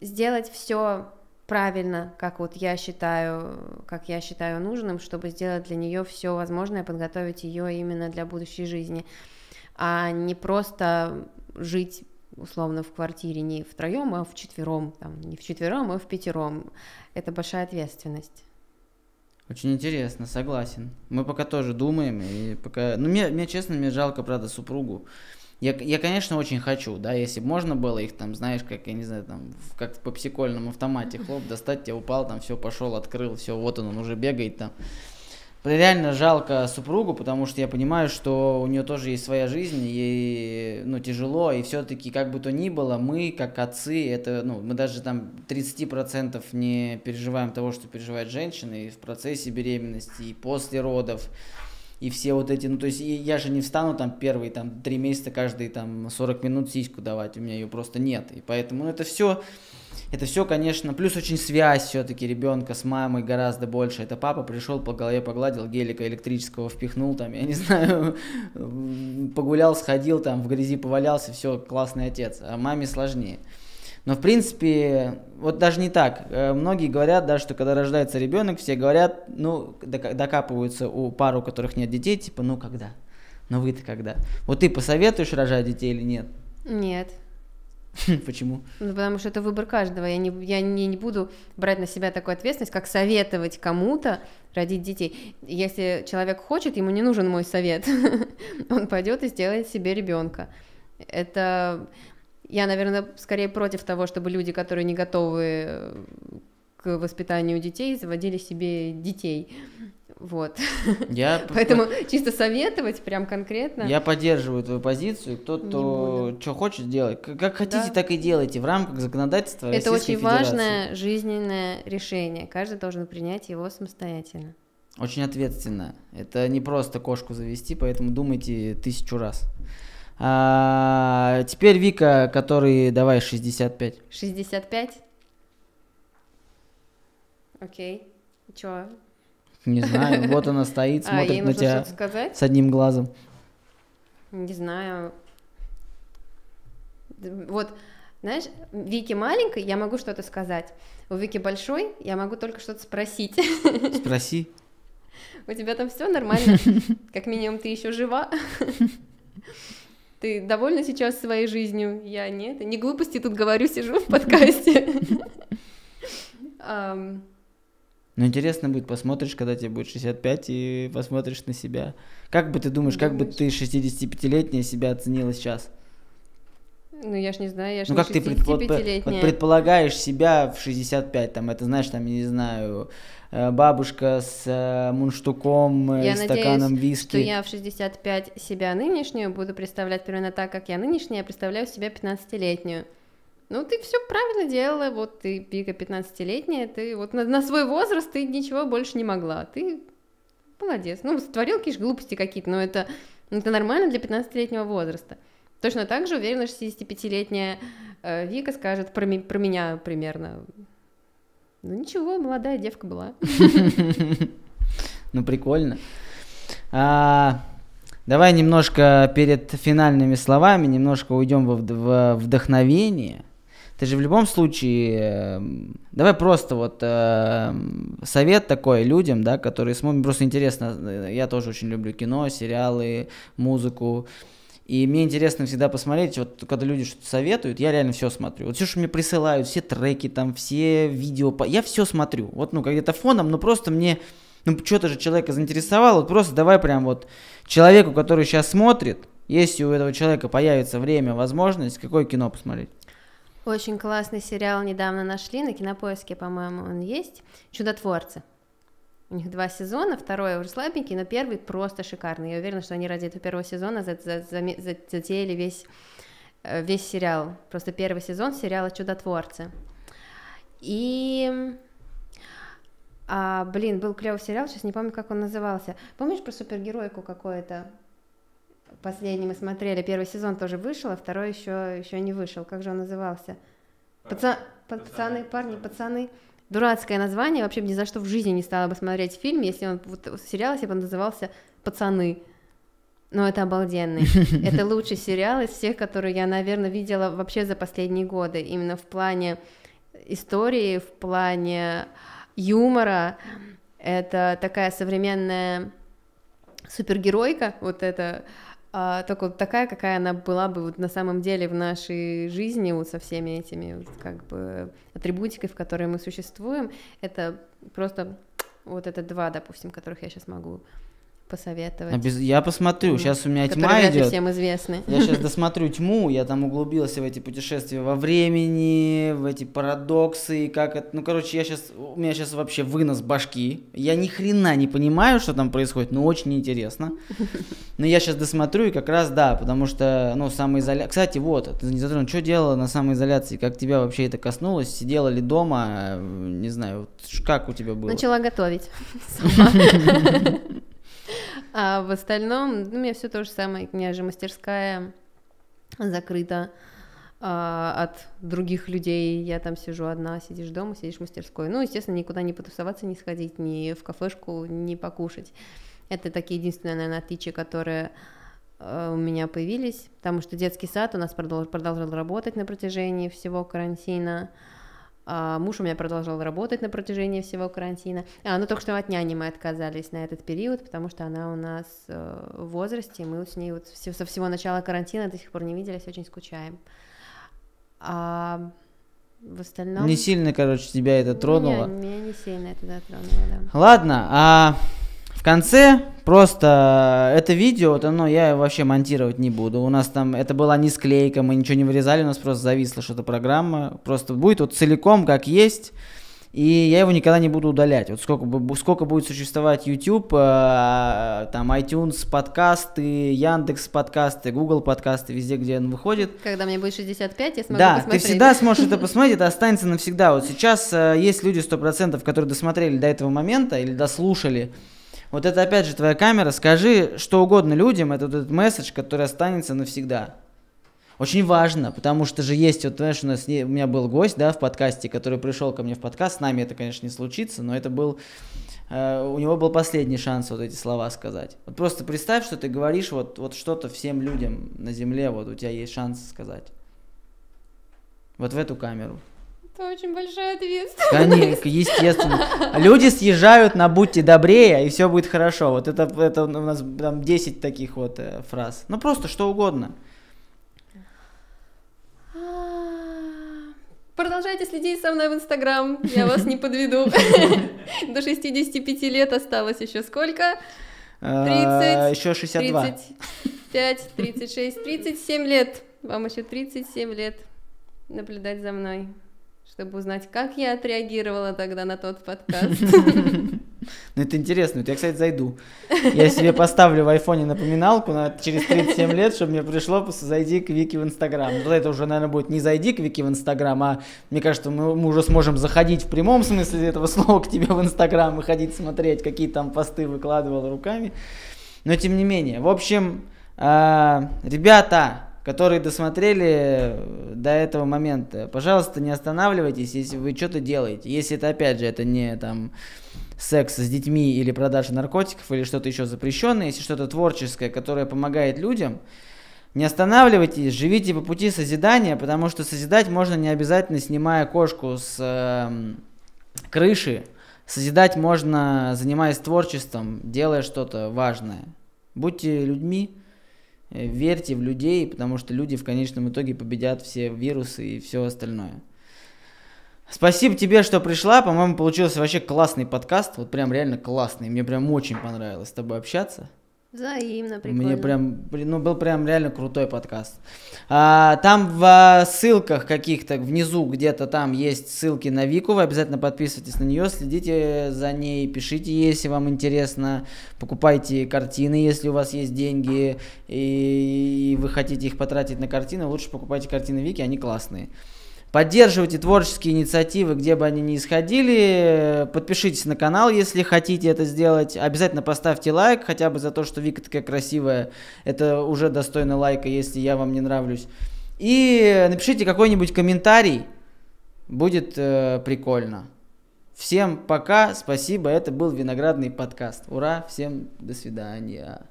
сделать все правильно, как вот я считаю, как я считаю нужным, чтобы сделать для нее все возможное, подготовить ее именно для будущей жизни, а не просто жить условно в квартире не втроем, а в четвером, там, не в четвером, а в пятером. Это большая ответственность. Очень интересно, согласен. Мы пока тоже думаем, и пока... Ну, мне, мне честно, мне жалко, правда, супругу. Я, я, конечно, очень хочу, да, если бы можно было их там, знаешь, как, я не знаю, там, как в попсикольном автомате, хлоп, достать, тебе упал, там, все, пошел, открыл, все, вот он, он уже бегает там реально жалко супругу, потому что я понимаю, что у нее тоже есть своя жизнь, ей ну, тяжело, и все-таки, как бы то ни было, мы, как отцы, это, ну, мы даже там 30% не переживаем того, что переживает женщина и в процессе беременности, и после родов, и все вот эти, ну, то есть я же не встану там первые там три месяца каждые там 40 минут сиську давать, у меня ее просто нет, и поэтому ну, это все это все, конечно, плюс очень связь все-таки ребенка с мамой гораздо больше. Это папа пришел, по голове погладил, гелика электрического впихнул там, я не знаю, погулял, сходил там, в грязи повалялся, все, классный отец. А маме сложнее. Но в принципе, вот даже не так. Э, многие говорят, да, что когда рождается ребенок, все говорят, ну, докапываются у пар, у которых нет детей, типа, ну когда? Ну вы-то когда? Вот ты посоветуешь рожать детей или нет? Нет. Почему? Ну, потому что это выбор каждого. Я не, я не, не буду брать на себя такую ответственность, как советовать кому-то родить детей. Если человек хочет, ему не нужен мой совет. Он пойдет и сделает себе ребенка. Это я, наверное, скорее против того, чтобы люди, которые не готовы к воспитанию детей, заводили себе детей. Вот. Я... Поэтому чисто советовать прям конкретно. Я поддерживаю твою позицию. Кто что хочет делать, как хотите, да. так и делайте в рамках законодательства. Это Российской очень Федерации. важное жизненное решение. Каждый должен принять его самостоятельно. Очень ответственно. Это не просто кошку завести, поэтому думайте тысячу раз. А, теперь Вика, который давай 65. 65? Окей. Чего? Не знаю, вот она стоит, а, смотрит на тебя с одним глазом. Не знаю. Вот, знаешь, Вики маленькой я могу что-то сказать, у Вики большой я могу только что-то спросить. Спроси. У тебя там все нормально? Как минимум ты еще жива? Ты довольна сейчас своей жизнью? Я нет. Не глупости тут говорю, сижу в подкасте. Но интересно будет, посмотришь, когда тебе будет 65, и посмотришь на себя. Как бы ты думаешь, как бы ты 65-летняя себя оценила сейчас? Ну, я ж не знаю, я ж ну, не как ты предпо... вот предполагаешь себя в 65, там, это, знаешь, там, я не знаю, э, бабушка с э, мунштуком э, я и стаканом надеюсь, виски. что я в 65 себя нынешнюю буду представлять примерно так, как я нынешняя, представляю себя 15-летнюю. Ну, ты все правильно делала, вот ты, Вика, 15-летняя, ты вот на, на свой возраст ты ничего больше не могла, ты молодец. Ну, сотворил, конечно, глупости какие-то, но это, ну, это нормально для 15-летнего возраста. Точно так же уверена, 65-летняя э, Вика скажет про, ми- про меня примерно. Ну ничего, молодая девка была. Ну прикольно. А, давай немножко перед финальными словами, немножко уйдем в вдохновение ты же в любом случае, э, давай просто вот э, совет такой людям, да, которые смотрят, просто интересно, э, я тоже очень люблю кино, сериалы, музыку, и мне интересно всегда посмотреть, вот когда люди что-то советуют, я реально все смотрю. Вот все, что мне присылают, все треки там, все видео, я все смотрю. Вот, ну, как-то фоном, но ну, просто мне, ну, что-то же человека заинтересовало, вот просто давай прям вот человеку, который сейчас смотрит, если у этого человека появится время, возможность, какое кино посмотреть? Очень классный сериал недавно нашли, на Кинопоиске, по-моему, он есть. «Чудотворцы». У них два сезона, второй уже слабенький, но первый просто шикарный. Я уверена, что они ради этого первого сезона затеяли весь, э, весь сериал. Просто первый сезон сериала «Чудотворцы». И... А, блин, был клевый сериал, сейчас не помню, как он назывался. Помнишь про супергеройку какое-то? последний мы смотрели, первый сезон тоже вышел, а второй еще, еще не вышел. Как же он назывался? Э, Паца... Пацаны, парни, пацаны. Дурацкое название, вообще ни за что в жизни не стала бы смотреть фильм, если он вот, сериал, если бы он назывался «Пацаны». Но это обалденный. Это лучший сериал из всех, которые я, наверное, видела вообще за последние годы. Именно в плане истории, в плане юмора. Это такая современная супергеройка, вот это а, только вот такая, какая она была бы вот на самом деле в нашей жизни вот со всеми этими вот как бы атрибутикой, в которой мы существуем, это просто вот это два, допустим, которых я сейчас могу посоветовать. Обез... Я посмотрю, mm. сейчас у меня тьма идет. всем известны. Я сейчас досмотрю тьму, я там углубился в эти путешествия во времени, в эти парадоксы, как это... Ну, короче, я сейчас... у меня сейчас вообще вынос башки. Я ни хрена не понимаю, что там происходит, но очень интересно. Но я сейчас досмотрю, и как раз да, потому что, ну, самоизоляция... Кстати, вот, ты не затронул, что делала на самоизоляции, как тебя вообще это коснулось, сидела ли дома, э, не знаю, как у тебя было? Начала готовить А в остальном, ну, у меня все то же самое. У меня же мастерская закрыта а, от других людей. Я там сижу одна, сидишь дома, сидишь в мастерской. Ну, естественно, никуда не потусоваться, не сходить, ни в кафешку, не покушать. Это такие единственные, наверное, отличия, которые э, у меня появились, потому что детский сад у нас продолж, продолжил работать на протяжении всего карантина. Uh, а, муж у меня продолжал работать на протяжении всего карантина. А, ну, только что от няни мы отказались на этот период, потому что она у нас э, в возрасте, мы с ней вот со всего начала карантина до сих пор не виделись, очень скучаем. А в остальном... Не сильно, короче, тебя это тронуло. Меня, меня не сильно это затронуло, да. Ладно, а конце просто э, это видео, вот оно я вообще монтировать не буду. У нас там это была не склейка, мы ничего не вырезали, у нас просто зависла что-то программа. Просто будет вот целиком как есть. И я его никогда не буду удалять. Вот сколько, сколько будет существовать YouTube, э, э, там iTunes подкасты, Яндекс подкасты, Google подкасты, везде, где он выходит. Когда мне будет 65, я смогу да, посмотреть. Да, ты всегда сможешь это посмотреть, это останется навсегда. Вот сейчас есть люди 100%, которые досмотрели до этого момента или дослушали, вот это опять же твоя камера, скажи что угодно людям, это вот этот месседж, который останется навсегда. Очень важно, потому что же есть, вот знаешь, у, нас, у меня был гость, да, в подкасте, который пришел ко мне в подкаст, с нами это, конечно, не случится, но это был, э, у него был последний шанс вот эти слова сказать. Вот просто представь, что ты говоришь вот, вот что-то всем людям на земле, вот у тебя есть шанс сказать. Вот в эту камеру. Это очень большая ответственность. Конечно, естественно. Люди съезжают на «будьте добрее», и все будет хорошо. Вот это, это у нас там 10 таких вот э, фраз. Ну, просто что угодно. А, продолжайте следить со мной в Инстаграм, я вас не подведу. До 65 лет осталось еще сколько? 30, еще 62. 35, 36, 37 лет. Вам еще 37 лет наблюдать за мной чтобы узнать, как я отреагировала тогда на тот подкаст. Ну, это интересно. я, кстати, зайду. Я себе поставлю в айфоне напоминалку на через 37 лет, чтобы мне пришло «зайди к Вики в Инстаграм». Вот это уже, наверное, будет не «зайди к Вики в Инстаграм», а мне кажется, мы, мы уже сможем заходить в прямом смысле этого слова к тебе в Инстаграм и ходить смотреть, какие там посты выкладывал руками. Но тем не менее. В общем, а, ребята, которые досмотрели э, до этого момента. Пожалуйста, не останавливайтесь, если вы что-то делаете. Если это, опять же, это не там секс с детьми или продажа наркотиков или что-то еще запрещенное, если что-то творческое, которое помогает людям, не останавливайтесь, живите по пути созидания, потому что созидать можно не обязательно снимая кошку с э, крыши. Созидать можно, занимаясь творчеством, делая что-то важное. Будьте людьми, Э, верьте в людей, потому что люди в конечном итоге победят все вирусы и все остальное. Спасибо тебе, что пришла. По-моему, получился вообще классный подкаст. Вот прям реально классный. Мне прям очень понравилось с тобой общаться. Взаимно, прикольно. Мне прям, ну, был прям реально крутой подкаст. А, там в а, ссылках каких-то внизу где-то там есть ссылки на Вику, вы обязательно подписывайтесь на нее, следите за ней, пишите, если вам интересно, покупайте картины, если у вас есть деньги и, и вы хотите их потратить на картины, лучше покупайте картины Вики, они классные. Поддерживайте творческие инициативы, где бы они ни исходили. Подпишитесь на канал, если хотите это сделать. Обязательно поставьте лайк, хотя бы за то, что Вика такая красивая. Это уже достойно лайка, если я вам не нравлюсь. И напишите какой-нибудь комментарий. Будет э, прикольно. Всем пока, спасибо. Это был виноградный подкаст. Ура, всем до свидания.